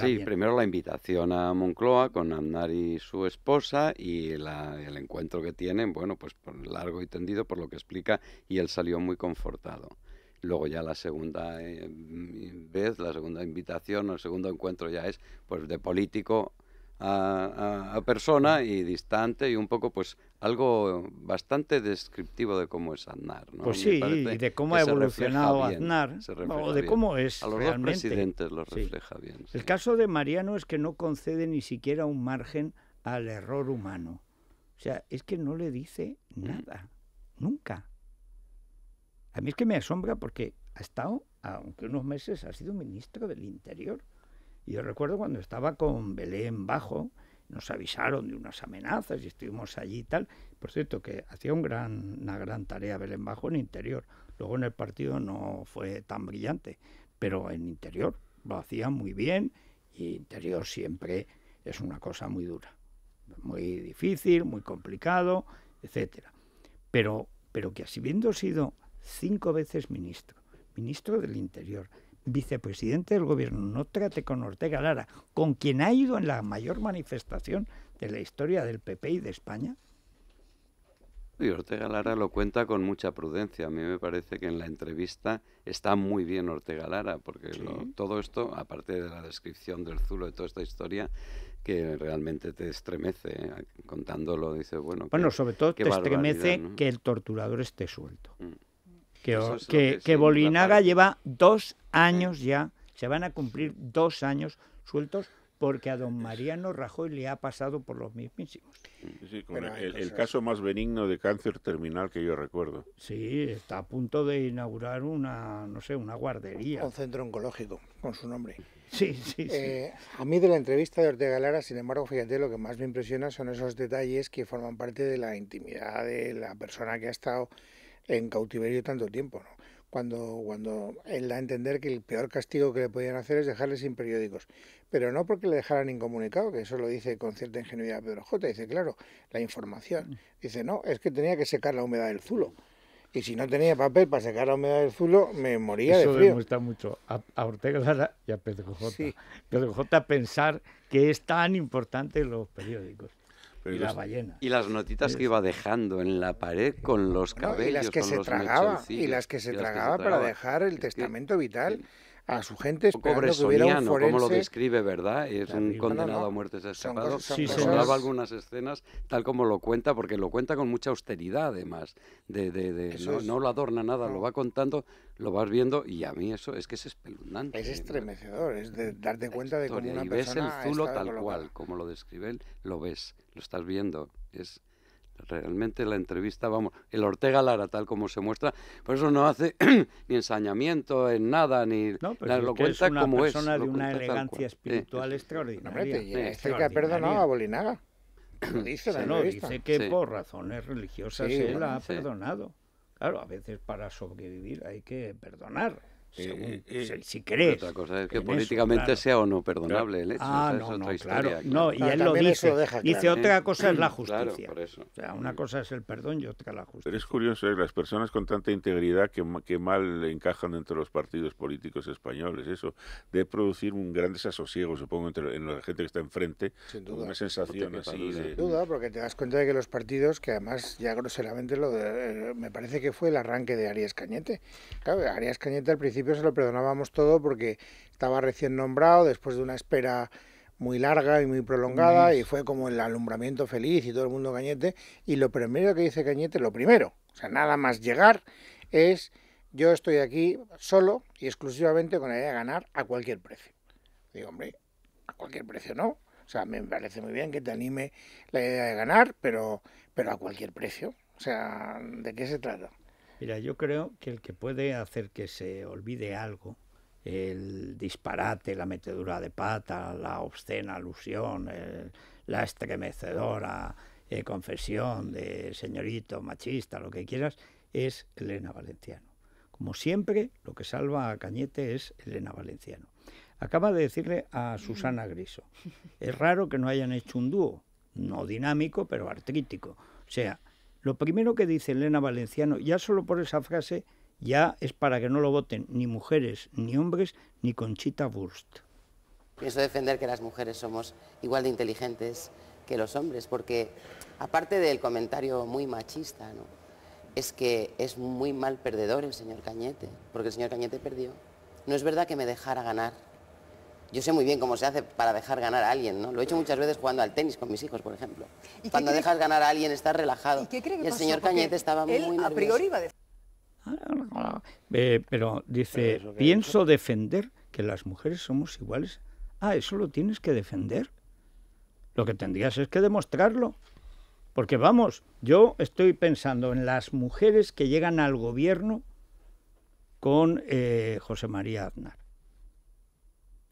sí, primero la invitación a Moncloa con Amnar y su esposa y el encuentro que tienen, bueno, pues por largo y tendido por lo que explica y él salió muy confortado. Luego ya la segunda eh, mm, vez, la segunda invitación o el segundo encuentro ya es pues de político a, persona y distante y un poco pues algo bastante descriptivo de cómo es Aznar. ¿no? Pues sí, y de cómo ha evolucionado Aznar, o de cómo es A los presidentes lo refleja bien. El caso de Mariano es que no concede ni siquiera un margen al error humano. O sea, es que no le dice mm. nada, nunca. A mí es que me asombra porque ha estado, aunque unos meses, ha sido ministro del Interior. Y yo recuerdo cuando estaba con Belén Bajo, nos avisaron de unas amenazas y estuvimos allí y tal. Por cierto, que hacía una gran tarea Belén Bajo en interior. Luego en el partido no fue tan brillante, pero en interior lo hacía muy bien y interior siempre es una cosa muy dura, muy difícil, muy complicado, etcétera. Pero, pero que así habiendo sido cinco veces ministro, ministro del Interior, vicepresidente del gobierno no trate con Ortega Lara, con quien ha ido en la mayor manifestación de la historia del PP y de España? Y Ortega Lara lo cuenta con mucha prudencia. A mí me parece que en la entrevista está muy bien Ortega Lara, porque todo esto, aparte de la descripción del Zulo, de toda esta historia, que realmente te estremece, contándolo, dices, bueno. Bueno, sobre todo te estremece que el torturador esté suelto. Mm. Que, Bolinaga lleva dos años ya, se van a cumplir dos años sueltos porque a don Mariano Rajoy le ha pasado por los mismísimos. Sí, el, caso más benigno de cáncer terminal que yo recuerdo. Sí, está a punto de inaugurar una, no sé, una guardería. Un centro oncológico, con su nombre. Sí, sí, eh, a mí de la entrevista de Ortega Lara, sin embargo, fíjate, lo que más me impresiona son esos detalles que forman parte de la intimidad de la persona que ha estado en cautiverio tanto tiempo, ¿no? cuando, cuando él da a entender que el peor castigo que le podían hacer es dejarle sin periódicos. Pero no porque le dejaran incomunicado, que eso lo dice con cierta ingenuidad Pedro J. Dice, claro, la información. Mm. Dice, no, es que tenía que secar la humedad del zulo. Y si no tenía papel para secar la humedad del zulo, me moría Eso de frío. Eso gusta mucho a, Ortega Lara y a Pedro J. Pedro J. pensar que es tan importante los periódicos y, Y las notitas que iba dejando en la pared con los cabellos. y las que se tragaba, y las que se, para dejar el testamento vital a su gente Un Pobre soniano, como lo describe, ¿verdad? Es un condenado a muertes escapado. Sí, graba algunas escenas tal como lo cuenta, porque lo cuenta con mucha austeridad, además. De, de, no, lo adorna nada, lo va contando, lo vas viendo, y a mí eso es que es espeluznante. Es ¿eh? estremecedor, es de darte cuenta de cómo una y ves el zulo tal cual, como lo describe él, lo ves, lo estás viendo. Es realmente la entrevista, vamos, el Ortega Lara tal como se muestra, por eso no hace ni ensañamiento en nada, ni no, la, lo que cuenta es una como persona de una elegancia espiritual extraordinaria. No, este ha perdonado a Bolinaga. dice, la no, dice que por razones religiosas sí, él ha perdonado. Claro, a veces para sobrevivir hay que perdonar. Eh, eh, si, querés. Eh, que políticamente sea o no perdonable el hecho. Ah, no, claro. y él lo dice. dice otra cosa es la justicia. una cosa es el perdón y otra la justicia. Pero es curioso, las personas con tanta integridad que, que mal encajan entre los partidos políticos españoles, eso, de producir un gran desasosiego, supongo, entre en la gente que está enfrente, una sensación así. Sin duda, porque te das cuenta de que los partidos, que además ya groseramente lo me parece que fue el arranque de Arias Cañete. Claro, Arias Cañete al principio se lo perdonábamos todo porque estaba recién nombrado después de una espera muy larga y muy prolongada y fue como el alumbramiento feliz y todo el mundo Cañete. Y lo primero que dice Cañete, lo primero, o sea, nada más llegar, es yo estoy aquí solo y exclusivamente con la idea de ganar a cualquier precio. Digo, hombre, a cualquier precio no. O sea, me parece muy bien que te anime la idea de ganar, pero, pero a cualquier precio. O sea, ¿de qué se trata? Mira, yo creo que el que puede hacer que se olvide algo, el disparate, la metedura de pata, la obscena alusión, eh, la estremecedora eh, confesión de señorito machista, lo que quieras, es Elena Valenciano. Como siempre, lo que salva a Cañete es Elena Valenciano. Acaba de decirle a Susana Griso, es raro que no hayan hecho un dúo, no dinámico, pero artrítico. O sea, lo primero que dice Elena Valenciano, ya solo por esa frase, ya es para que no lo voten ni mujeres, ni hombres, ni Conchita Burst. Pienso defender que las mujeres somos igual de inteligentes que los hombres, porque aparte del comentario muy machista, es que es muy mal perdedor el señor Cañete, porque el señor Cañete perdió. No es verdad que me dejara ganar, yo sé muy bien cómo se hace para dejar ganar a alguien, ¿no? Lo he hecho muchas veces jugando al tenis con mis hijos, por ejemplo. Cuando dejas ganar a alguien estás relajado. ¿Y, qué cree que el señor Cañete estaba muy a priori iba a eh, pero dice, pienso defender que las mujeres somos iguales. Ah, eso lo tienes que defender. Lo que tendrías es que demostrarlo. Porque vamos, yo estoy pensando en las mujeres que llegan al gobierno con eh, José María Aznar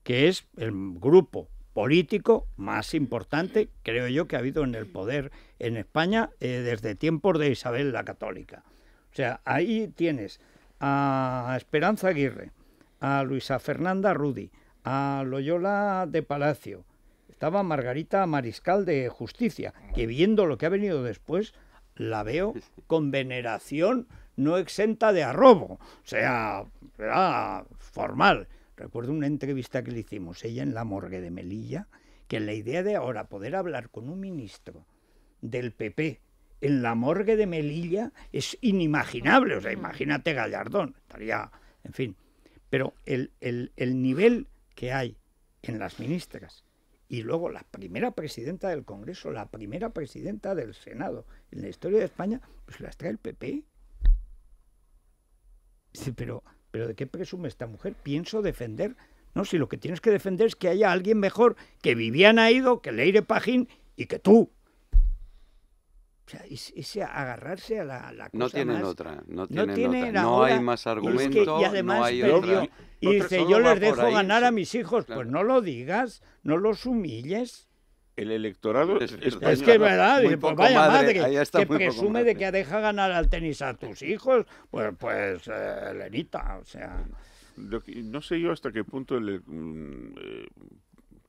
que es el grupo político más importante, creo yo, que ha habido en el poder en España eh, desde tiempos de Isabel la Católica. O sea, ahí tienes a Esperanza Aguirre, a Luisa Fernanda Rudi, a Loyola de Palacio, estaba Margarita Mariscal de Justicia, que viendo lo que ha venido después, la veo con veneración no exenta de arrobo, o sea, era formal. Recuerdo una entrevista que le hicimos ella en la morgue de Melilla, que la idea de ahora poder hablar con un ministro del PP en la morgue de Melilla es inimaginable. O sea, mm. imagínate Gallardón, estaría, en fin. Pero el, nivel que hay en las ministras y luego la primera presidenta del Congreso, la primera presidenta del Senado en la historia de España, pues las trae el PP. Sí, pero pero ¿de qué presume esta mujer? Pienso defender. No, si lo que tienes que defender es que haya alguien mejor que Viviana Ido, que Leire Pajín y que tú. O sea, ese agarrarse a la, cosa No tienen más, otra, no tienen, otra. No hay más argumento, y además no Y dice, yo les dejo ganar a mis hijos. Pues no lo digas, no los humilles el electorado es, es, que es verdad, muy pues poco pues vaya madre, que, presume de que deja ganar al tenis a tus hijos, pues, pues eh, Lenita, o sea... No sé yo hasta qué punto mm, eh,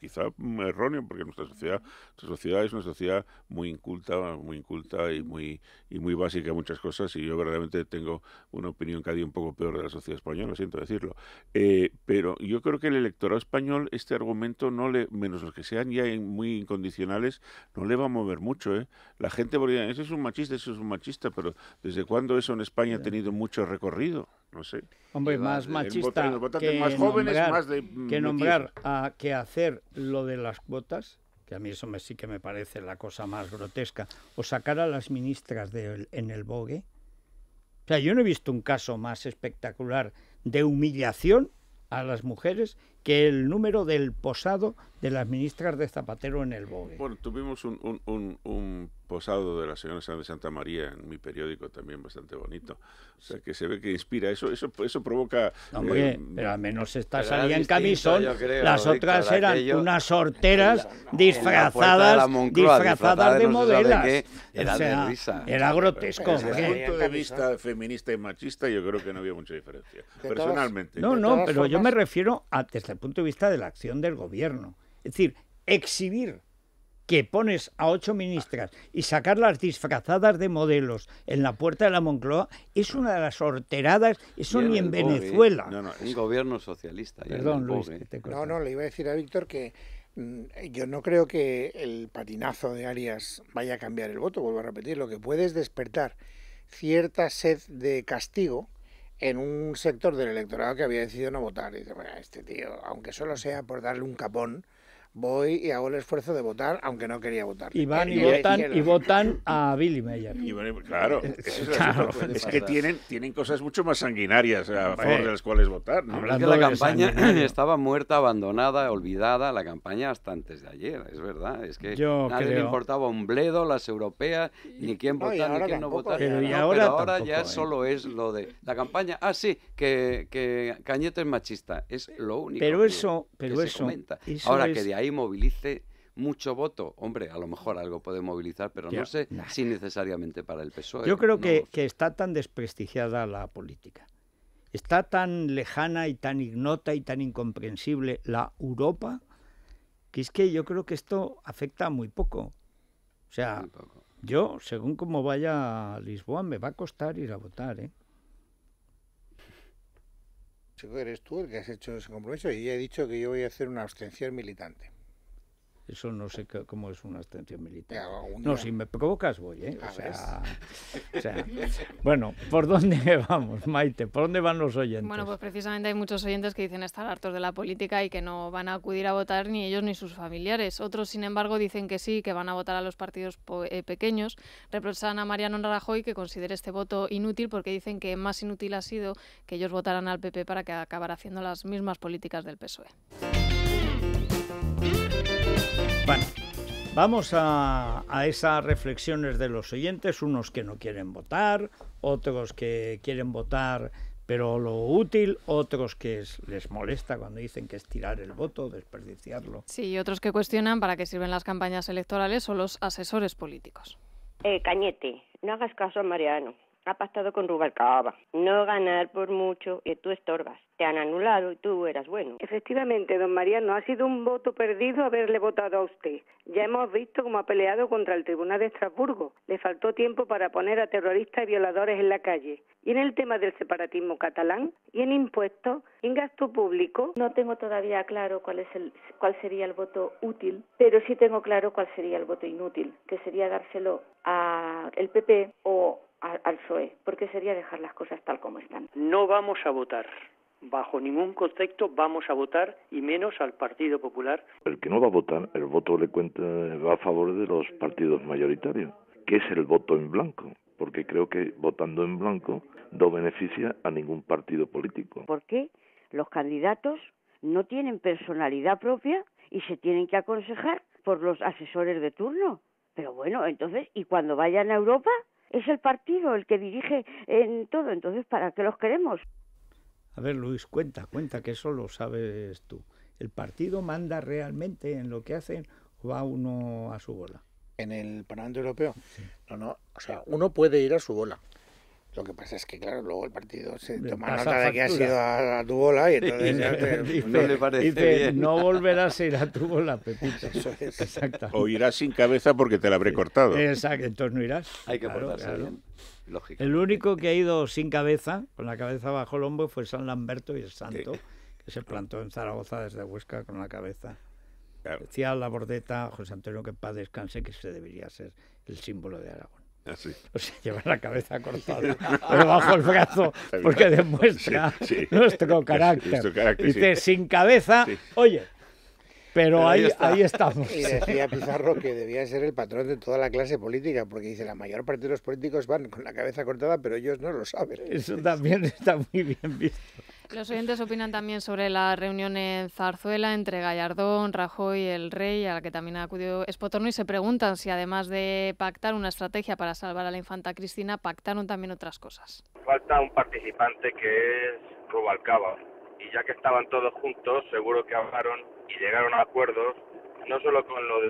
quizá mm, erróneo, porque nuestra sociedad, nuestra sociedad es una sociedad muy inculta, muy inculta y muy, y muy básica en muchas cosas, y yo verdaderamente tengo una opinión que ha día un poco peor de la sociedad española, lo siento decirlo. Eh, pero yo creo que el electorado español este argumento no le, menos los que sean ya muy incondicionales, no le va a mover mucho. ¿eh? La gente podría, eso es un machista, eso es un machista, pero ¿desde cuándo eso en España ha tenido mucho recorrido? no sé. Hombre, más machista que, más jóvenes, que nombrar a, que hacer lo de las cuotas, que a mí eso me, sí que me parece la cosa más grotesca, o sacar a las ministras en el bogue. O sea, yo no he visto un caso más espectacular de humillación a las mujeres que el número del posado de las ministras de Zapatero en el BOE. Bueno, tuvimos un, posado de la señora de Santa María en mi periódico también bastante bonito. O sea, que se ve que inspira. Eso eso, eso provoca... Eh, pero al menos esta salía en camisón. las otras eran unas sorteras disfrazadas, disfrazadas, de, modelas. era, grotesco. Desde el punto de vista feminista y machista yo creo que no había mucha diferencia. Personalmente. No, no, pero yo me refiero a, desde el punto de vista de la acción del gobierno. Es decir, exhibir que pones a ocho ministras y sacarlas disfrazadas de modelos en la puerta de la Moncloa es una de las horteradas, eso ni en Venezuela. No, No, no, un gobierno socialista. Perdón, Luis. Te no, no, le iba a decir a Víctor que mm, yo no creo que el patinazo de Arias vaya a cambiar el voto, vuelvo a repetir, lo que puede es despertar cierta sed de castigo en un sector del electorado que había decidido no votar. dice, bueno, este tío, aunque solo sea por darle un capón, voy y hago el esfuerzo de votar, aunque no quería votar. Y van eh, y, votan, y, votan a Billy Mayer. claro, eh, es, que tienen, tienen cosas mucho más sanguinarias eh, a favor de las cuales votar. la campaña estaba muerta, abandonada, olvidada, la campaña hasta antes de ayer, es verdad. Es que Yo nadie le importaba un bledo, las europeas, ni quién no, votar, ni quién no votar. Pero, ahora, ya solo es lo de la campaña. Ah, sí, que, que Cañete es machista, es lo único pero eso, pero eso, ahora que de ahí movilice mucho voto. Hombre, a lo mejor algo puede movilizar, pero no sé si necesariamente para el PSOE. Yo creo que, que, está tan desprestigiada la política. Está tan lejana y tan ignota y tan incomprensible la Europa que es que yo creo que esto afecta muy poco. O sea, yo, según como vaya a Lisboa, me va a costar ir a votar, ¿eh? eres tú el que has hecho ese compromiso y he dicho que yo voy a hacer una abstención militante. Eso no sé cómo es una abstención militar. No, si me provocas voy, ¿eh? O sea, bueno, ¿por dónde vamos, Maite? ¿Por dónde van los oyentes? Bueno, pues precisamente hay muchos oyentes que dicen estar hartos de la política y que no van a acudir a votar ni ellos ni sus familiares. Otros, sin embargo, dicen que sí, que van a votar a los partidos eh, pequeños. Reprochan a Mariano Rajoy que considere este voto inútil porque dicen que más inútil ha sido que ellos votaran al PP para que acabara haciendo las mismas políticas del PSOE. Bueno, vamos a, esas reflexiones de los oyentes, unos que no quieren votar, otros que quieren votar pero lo útil, otros que les molesta cuando dicen que es tirar el voto, desperdiciarlo. Sí, y otros que cuestionan para qué sirven las campañas electorales o los asesores políticos. Eh, Cañete, no hagas caso a Mariano. Ha pactado con Rubalcaba. No ganar por mucho y tú estorbas te han anulado y tú eras bueno. Efectivamente, don Mariano, ha sido un voto perdido haberle votado a usted. Ya hemos visto cómo ha peleado contra el Tribunal de Estrasburgo. Le faltó tiempo para poner a terroristas y violadores en la calle. Y en el tema del separatismo catalán, y en impuestos, y en gasto público. No tengo todavía claro cuál, es el, cuál sería el voto útil, pero sí tengo claro cuál sería el voto inútil, que sería dárselo al PP o al PSOE, porque sería dejar las cosas tal como están. No vamos a votar bajo ningún concepto vamos a votar y menos al Partido Popular. El que no va a votar, el voto le cuenta, va a favor de los partidos mayoritarios, que es el voto en blanco, porque creo que votando en blanco no beneficia a ningún partido político. ¿Por qué los candidatos no tienen personalidad propia y se tienen que aconsejar por los asesores de turno? Pero bueno, entonces, ¿y cuando vayan a Europa? Es el partido el que dirige en todo, entonces, ¿para qué los queremos? A ver, Luis, cuenta, cuenta, que eso lo sabes tú. ¿El partido manda realmente en lo que hacen o va uno a su bola? En el Parlamento Europeo. No, no, o sea, uno puede ir a su bola. Lo que pasa es que, claro, luego el partido se toma nota de que has ido a, tu bola y entonces no le parece No volverás a ir a tu bola, Pepito. Eso es. Exacto. O irás sin cabeza porque te la habré cortado. Exacto, entonces no irás. Hay que el único que ha ido sin cabeza, con la cabeza bajo el hombro, fue San Lamberto y el Santo, que se plantó en Zaragoza desde Huesca con la cabeza. la bordeta José Antonio que paz descanse que se debería ser el símbolo de Aragón. Ah, o sea, llevar la cabeza cortada pero bajo el brazo, porque demuestra nuestro carácter. Nuestro carácter Dice, sin cabeza, oye, pero, ahí, estamos. Y decía Pizarro que debía ser el patrón de toda la clase política, porque dice, la mayor parte de los políticos van con la cabeza cortada, pero ellos no lo saben. Eso también está muy bien visto. Los oyentes opinan también sobre la reunión en Zarzuela entre Gallardón, Rajoy y el Rey, a la que también acudió Espotorno, y se preguntan si además de pactar una estrategia para salvar a la infanta Cristina, pactaron también otras cosas. Falta un participante que es Rubalcaba, y ya que estaban todos juntos, seguro que hablaron y llegaron a acuerdos no solo con lo de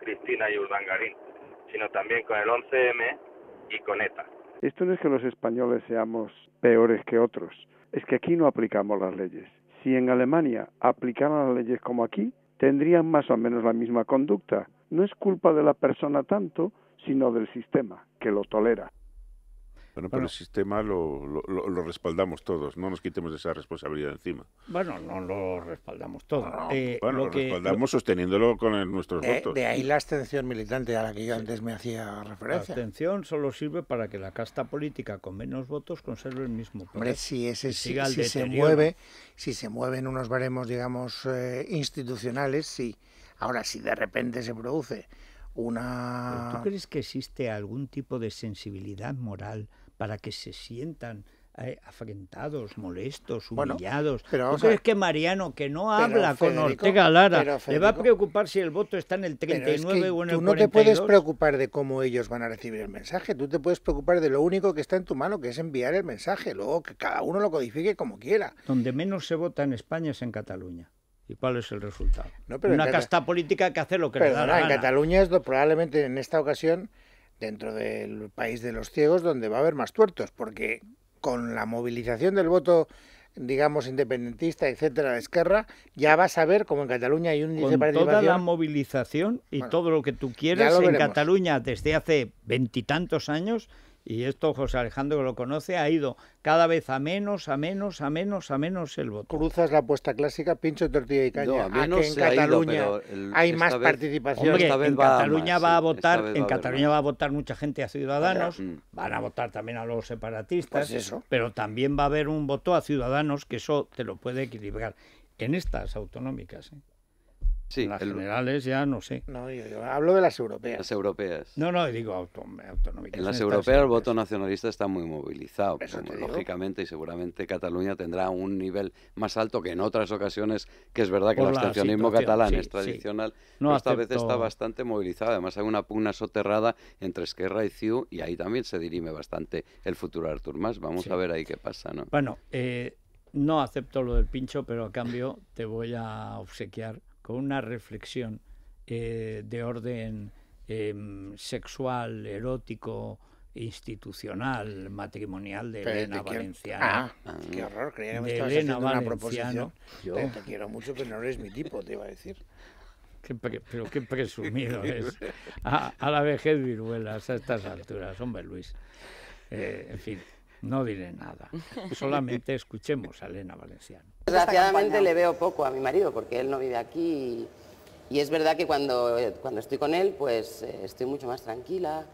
Cristina y Urdangarín, sino también con el 11M y con ETA. Esto no es que los españoles seamos peores que otros, es que aquí no aplicamos las leyes. Si en Alemania aplicaran las leyes como aquí, tendrían más o menos la misma conducta. No es culpa de la persona tanto, sino del sistema, que lo tolera. Bueno, pero el sistema lo, respaldamos todos, no nos quitemos de esa responsabilidad encima. Bueno, no lo respaldamos todos. Eh, bueno, lo, respaldamos sosteniéndolo con nuestros votos. De ahí la abstención militante a la que yo antes me hacía referencia. La abstención solo sirve para que la casta política con menos votos conserve el mismo poder. si, ese, si, se mueve, si se mueven unos baremos, digamos, eh, institucionales, sí. Ahora, si de repente se produce una... ¿Tú crees que existe algún tipo de sensibilidad moral para que se sientan eh, afrentados, molestos, humillados. pero, es crees que Mariano, que no habla con Ortega Lara, le va a preocupar si el voto está en el 39 o en el 42? Tú no te puedes preocupar de cómo ellos van a recibir el mensaje, tú te puedes preocupar de lo único que está en tu mano, que es enviar el mensaje, luego que cada uno lo codifique como quiera. Donde menos se vota en España es en Cataluña. ¿Y cuál es el resultado? Una casta política que hace lo que le da la gana. en Cataluña es probablemente en esta ocasión dentro del país de los ciegos donde va a haber más tuertos, porque con la movilización del voto digamos, independentista, etcétera, de Esquerra, ya vas a ver como en Cataluña hay un índice toda la movilización y todo lo que tú quieras en Cataluña desde hace veintitantos años, y esto José Alejandro que lo conoce, ha ido cada vez a menos, a menos, a menos, a menos el voto. Cruzas la apuesta clásica, pincho, tortilla y caña. No, a menos en Cataluña hay más participación. Hombre, en Cataluña va, a votar, en Cataluña va a votar mucha gente a Ciudadanos, mm. van a votar también a los separatistas, pues eso. pero también va a haber un voto a Ciudadanos, que eso te lo puede equilibrar en estas autonómicas. ¿eh? Sí, las generales ya no sé. hablo de las europeas. Las europeas. No, no, digo autonómicas En las europeas el voto nacionalista está muy movilizado, lógicamente, y seguramente Cataluña tendrá un nivel más alto que en otras ocasiones, que es verdad que el abstencionismo catalán es tradicional, pero esta vez está bastante movilizado. Además hay una pugna soterrada entre Esquerra y CIU, y ahí también se dirime bastante el futuro Artur Mas. Vamos a ver ahí qué pasa, ¿no? Bueno, eh, no acepto lo del pincho, pero a cambio te voy a obsequiar con una reflexión eh, de orden em, sexual, erótico, institucional, matrimonial de Elena Valenciana. Ah, qué horror, creía que me estabas haciendo una proposición. Yo te, quiero mucho, pero no eres mi tipo, te iba a decir. pero qué presumido es. A, la vejez viruelas a estas alturas, hombre Luis. Eh, en fin. No diré nada, solamente escuchemos a Elena Valenciano. Desgraciadamente le veo poco a mi marido porque él no vive aquí y, es verdad que cuando, cuando estoy con él pues eh, estoy mucho más tranquila,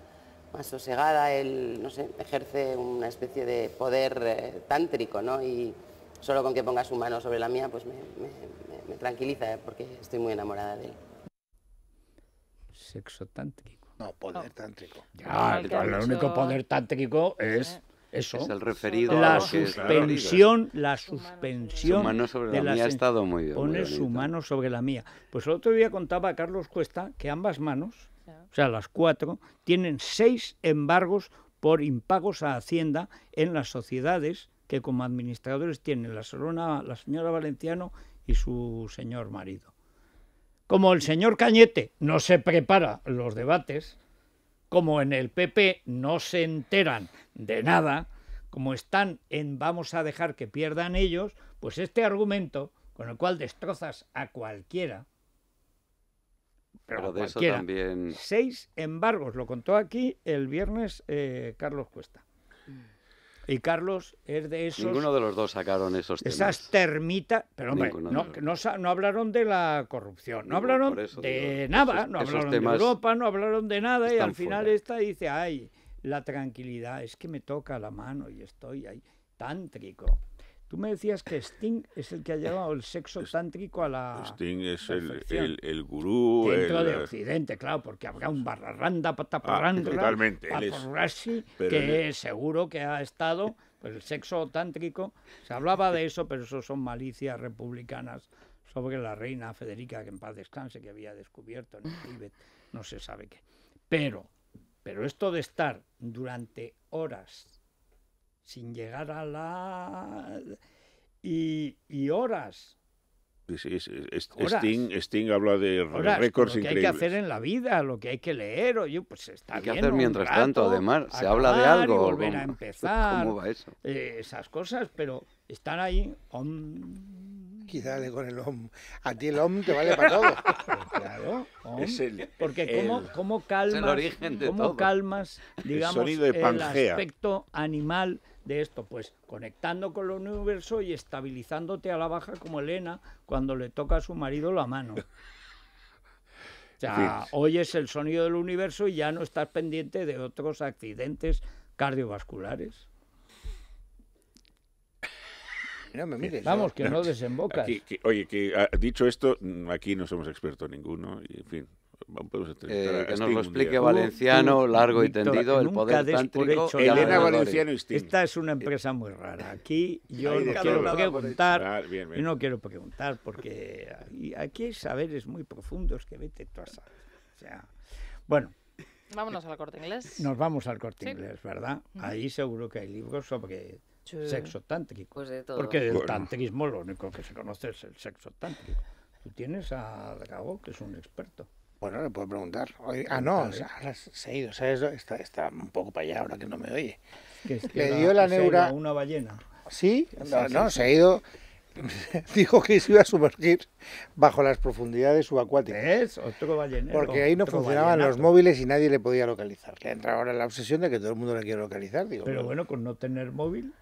más sosegada, él no sé, ejerce una especie de poder eh, tántrico ¿no? y solo con que ponga su mano sobre la mía pues me, tranquiliza eh, porque estoy muy enamorada de él. Sexo tántrico. No, poder tántrico. Ya, el único poder tántrico es... Eso. Es el referido. La suspensión, la suspensión. de la, ha estado muy Pone su mano sobre la mía. Pues el otro día contaba Carlos Cuesta que ambas manos, o sea, las cuatro, tienen seis embargos por impagos a Hacienda en las sociedades que como administradores tienen la señora Valenciano y su señor marido. Como el señor Cañete no se prepara los debates, como en el PP no se enteran de nada, como están en vamos a dejar que pierdan ellos, pues este argumento con el cual destrozas a cualquiera, pero, seis embargos, lo contó aquí el viernes eh, Carlos Cuesta. Y Carlos es de esos. Ninguno de los dos sacaron esos temas. Esas termitas. Pero hombre, no, hablaron de la corrupción, no hablaron de nada, no hablaron de Europa, no hablaron de nada. Y al final esta dice: ay, la tranquilidad, es que me toca la mano y estoy ahí tántrico. Tú me decías que Sting es el que ha llevado el sexo tántrico a la. Sting es el, gurú. Dentro de Occidente, claro, porque habrá un barrarranda, pataparranda, totalmente. que seguro que ha estado. Pues, el sexo tántrico, se hablaba de eso, pero eso son malicias republicanas sobre la reina Federica, que en paz descanse, que había descubierto en el Tíbet, no se sabe qué. Pero, pero esto de estar durante horas sin llegar a la... y, horas. Sting, Sting, habla de récords increíbles. Lo que hay que hacer en la vida, lo que hay que leer, pues está hay que hacer mientras tanto, además, se habla de algo. volver ¿cómo? a empezar. va eso? Eh, esas cosas, pero están ahí. quizás con el om. A ti el om te vale para todo. claro, Porque cómo, cómo calmas, el sonido de cómo calmas, digamos, el aspecto animal de esto, pues conectando con el universo y estabilizándote a la baja como Elena cuando le toca a su marido la mano. O sea, oyes el sonido del universo y ya no estás pendiente de otros accidentes cardiovasculares. Vamos, que no, desembocas. oye, ah, dicho esto, mm, aquí no somos expertos ninguno, y en fin, eh, que nos lo explique Valenciano, largo y tendido, el poder tántrico. Elena Valenciano Esta es una empresa muy rara. Aquí yo no quiero preguntar, Yo no quiero preguntar porque aquí hay saberes muy profundos que vete tú bueno. Vámonos al corte inglés. Nos vamos al corte inglés, ¿verdad? Ahí seguro que hay libros sobre sexo tántrico. Pues porque el tantrismo lo único que se conoce es el sexo tántrico. Tú tienes a Dragó, que es un experto. Bueno, le puedo preguntar. ah, no, se ha ido. ¿sabes? Está, está un poco para allá ahora que no me oye. le dio la, neura. Una ballena. ¿Sí? No, se ha ido. Dijo que se iba a sumergir bajo las profundidades subacuáticas. Es otro ballenero. Porque ahí no funcionaban los móviles y nadie le podía localizar. Le entra ahora la obsesión de que todo el mundo le quiere localizar. Digo, pero bueno, con no tener móvil.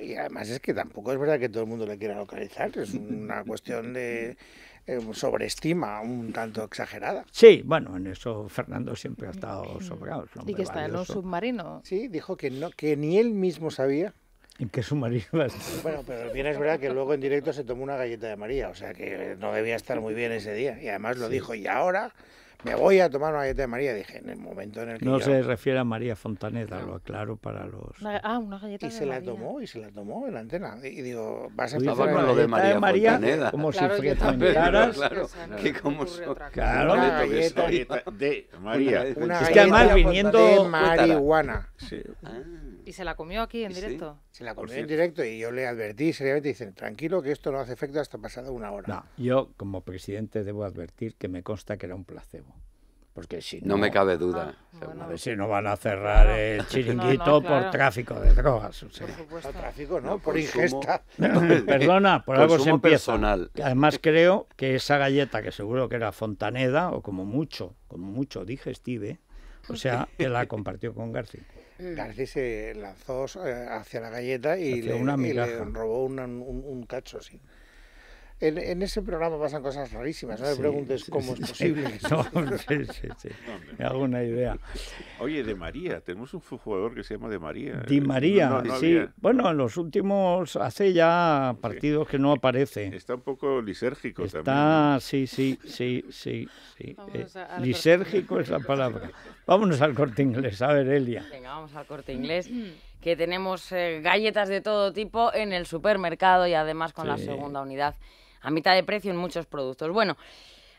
Y además es que tampoco es verdad que todo el mundo le quiera localizar, es una cuestión de, eh, sobreestima un tanto exagerada. Sí, bueno, en eso Fernando siempre ha estado sobrado. y que está en un submarino... Sí, dijo que, no, que ni él mismo sabía ¿En qué submarino Bueno, pero bien es verdad que luego en directo se tomó una galleta de María, o sea que no debía estar muy bien ese día. Y además lo dijo, y ahora me voy a tomar una galleta de María. Dije, en el momento en el que. No se refiere a María Fontaneda, lo aclaro para los. ah, una galleta y se la tomó, y se la tomó en la antena. Y digo, vas a empezar con lo de María, Fontaneda. Como si fuera Claro, claro. Que como Claro, una galleta, de María. es que además viniendo. De marihuana. Sí. ¿Y se la comió aquí en directo? Se la comió en directo y yo le advertí seriamente. Dicen, tranquilo, que esto no hace efecto hasta pasado una hora. No, yo como presidente debo advertir que me consta que era un placebo si no, me cabe duda. Ah, a pues si no van a cerrar el chiringuito por tráfico de drogas. Por supuesto, Por tráfico, no, por, ingesta. Perdona, por algo se empieza. Personal. Además creo que esa galleta, que seguro que era Fontaneda, o como mucho, como mucho digestive, o sea, que la compartió con García. García se lanzó eh, hacia la galleta y, le, robó un, un cacho, sí. En, ese programa pasan cosas rarísimas, no me preguntes cómo es posible. No, me hago una idea. Oye, de María, tenemos un jugador que se llama de María. ¿eh? De María, sí. Bueno, en los últimos hace ya partidos que no aparece. Está un poco lisérgico Está, sí, sí, sí, sí. Eh, lisérgico es la palabra. Vámonos al corte inglés, a ver, Elia. Venga, vamos al corte inglés que tenemos eh, galletas de todo tipo en el supermercado y además con la segunda unidad a mitad de precio en muchos productos. Bueno,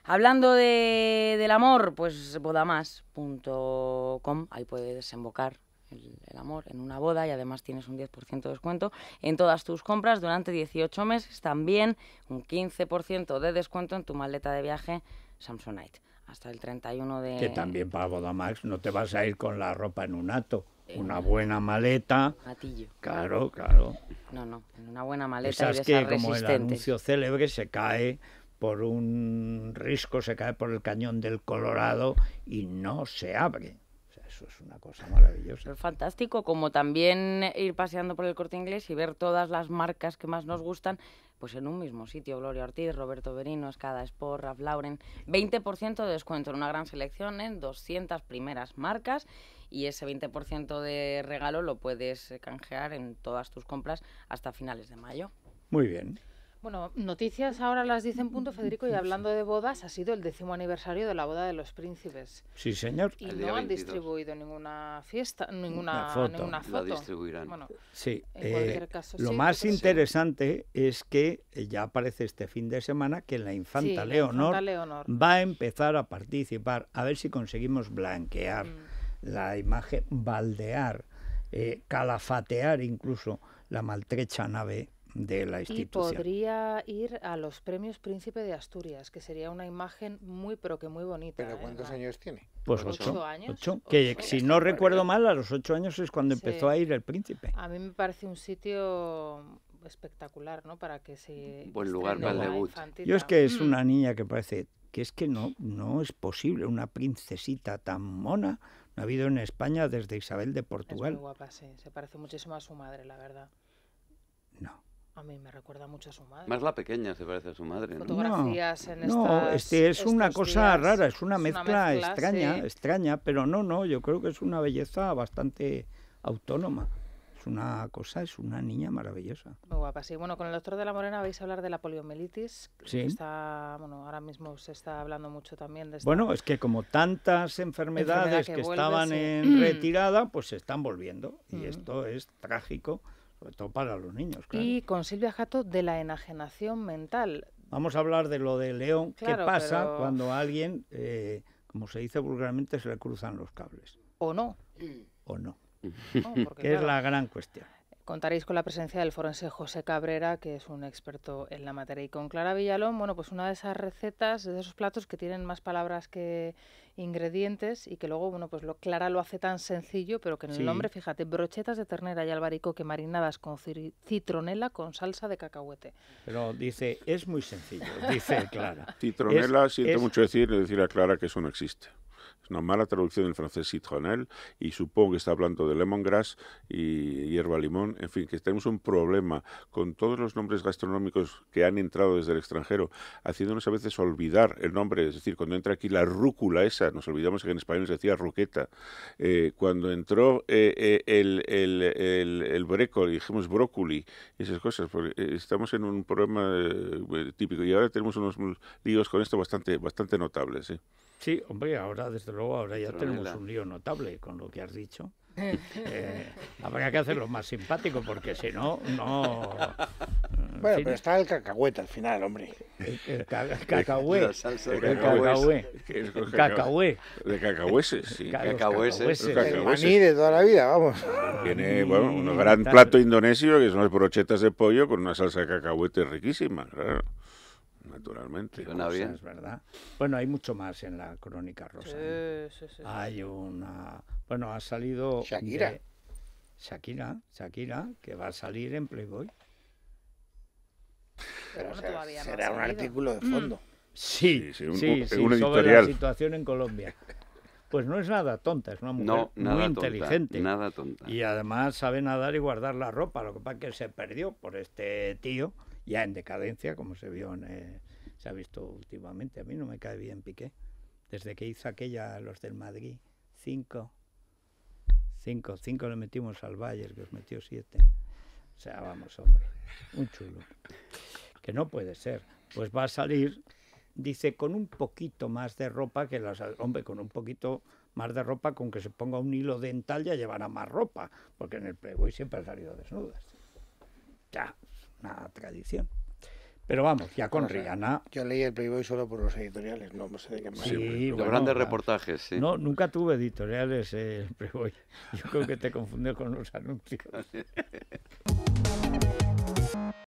hablando del amor, pues bodamas.com, ahí puedes desembocar el, amor en una boda y además tienes un 10% de descuento en todas tus compras durante 18 meses. También un 15% de descuento en tu maleta de viaje Samsonite hasta el 31 de... Que también para Bodamax no te vas a ir con la ropa en un ato una eh, buena maleta. Claro, claro. No, no, una buena maleta. Sabes que, como el anuncio célebre, se cae por un risco, se cae por el cañón del Colorado y no se abre. O sea, eso es una cosa maravillosa. fantástico, como también ir paseando por el corte inglés y ver todas las marcas que más nos gustan, pues en un mismo sitio, Gloria Ortiz, Roberto Berino, Escada Sport, Ralph Lauren, 20% de descuento en una gran selección en 200 primeras marcas y ese 20% de regalo lo puedes eh, canjear en todas tus compras hasta finales de mayo. Muy bien. Bueno, noticias ahora las dicen punto, Federico, y hablando de bodas, ha sido el décimo aniversario de la boda de los príncipes. Sí, señor. Y no han distribuido ninguna fiesta, ninguna foto. Ninguna distribuirán. sí, en eh, lo más interesante es que eh, ya aparece este fin de semana que la infanta, Leonor, va a empezar a participar, a ver si conseguimos blanquear. Mm la imagen, baldear, eh, calafatear incluso la maltrecha nave de la institución. Y podría ir a los premios Príncipe de Asturias, que sería una imagen muy, pero que muy bonita. ¿Pero ¿eh? cuántos años tiene? Pues ocho, ocho años. que si no recuerdo mal, a los ocho años es cuando empezó a ir el príncipe. A mí me parece un sitio espectacular, ¿no? Para que se... Buen lugar para el Yo es que es una mm. niña que parece que es que no, no es posible una princesita tan mona ha habido en España desde Isabel de Portugal. Es muy guapa, sí. Se parece muchísimo a su madre, la verdad. No. A mí me recuerda mucho a su madre. Más la pequeña se parece a su madre. ¿no? Fotografías no, en estas, no, este es una cosa rara, es una, mezcla, extraña, extraña, pero no, no, yo creo que es una belleza bastante autónoma. Es una cosa, es una niña maravillosa. Muy guapa, sí. Bueno, con el doctor de la Morena vais a hablar de la poliomielitis. Que está, bueno, ahora mismo se está hablando mucho también de esta Bueno, es que como tantas enfermedades que, estaban en mm. retirada, pues se están volviendo. Y mm. esto es trágico, sobre todo para los niños, claro. Y con Silvia Jato de la enajenación mental. Vamos a hablar de lo de León. ¿Qué pasa cuando a alguien, eh, como se dice vulgarmente, se le cruzan los cables? O no. O no. que es la gran cuestión. Contaréis con la presencia del forense José Cabrera, que es un experto en la materia. Y con Clara Villalón, bueno, pues una de esas recetas, de esos platos que tienen más palabras que ingredientes y que luego, bueno, pues lo, Clara lo hace tan sencillo, pero que en el nombre, fíjate, brochetas de ternera y albaricoque marinadas con citronela con salsa de cacahuete. Pero dice, es muy sencillo, dice Clara. Citronela, siento mucho decir, decir a Clara que eso no existe. Es una mala traducción del francés citronel y supongo que está hablando de lemongrass y hierba limón. En fin, que tenemos un problema con todos los nombres gastronómicos que han entrado desde el extranjero, haciéndonos a veces olvidar el nombre. Es decir, cuando entra aquí la rúcula esa, nos olvidamos que en español se decía ruqueta eh, cuando entró eh, eh, el, el, el, brécol, dijimos brócoli, esas cosas, pues, estamos en un problema típico y ahora tenemos unos líos con esto bastante, bastante notables. Sí, hombre, ahora, desde luego, ahora ya tenemos un lío notable con lo que has dicho. Eh, habrá que hacerlo más simpático porque si no, no. Bueno, pero está el cacahuete al final, hombre. El, cacahuete El cacahué. El De cacahueses, sí. Cacahueses. El maní de toda la vida, vamos. Tiene, bueno, un mm, gran plato indonesio que son las brochetas de pollo con una salsa de cacahuete riquísima, claro naturalmente. Es ¿verdad? Bueno, hay mucho más en la crónica rosa. Hay una. Bueno, ha salido. Shakira. Shakira, Shakira, que va a salir en Playboy. será un artículo de mm. fondo. Sí, sí, sobre la situación en Colombia. Pues no es nada tonta, es una mujer muy inteligente. Nada tonta. Y además sabe nadar y guardar la ropa, lo que pasa es que se perdió por este tío ya en decadencia, como se vio eh, se ha visto últimamente. A mí no me cae bien Piqué, desde que hizo aquella los del Madrid, cinco, cinco, cinco le metimos al Bayer que os metió siete. O sea, vamos, hombre, un chulo. Que no puede ser. Pues va a salir, dice, con un poquito más de ropa que las... Hombre, con un poquito más de ropa, con que se ponga un hilo dental ya llevará más ropa, porque en el Playboy siempre ha salido desnudas. Ya, una tradición. Pero vamos, ya con Rihanna. Yo leí el Playboy solo por los editoriales, no, sé de qué más. Sí, grandes reportajes, sí. No, nunca tuve editoriales eh, el Playboy. Yo creo que te confundes con los anuncios.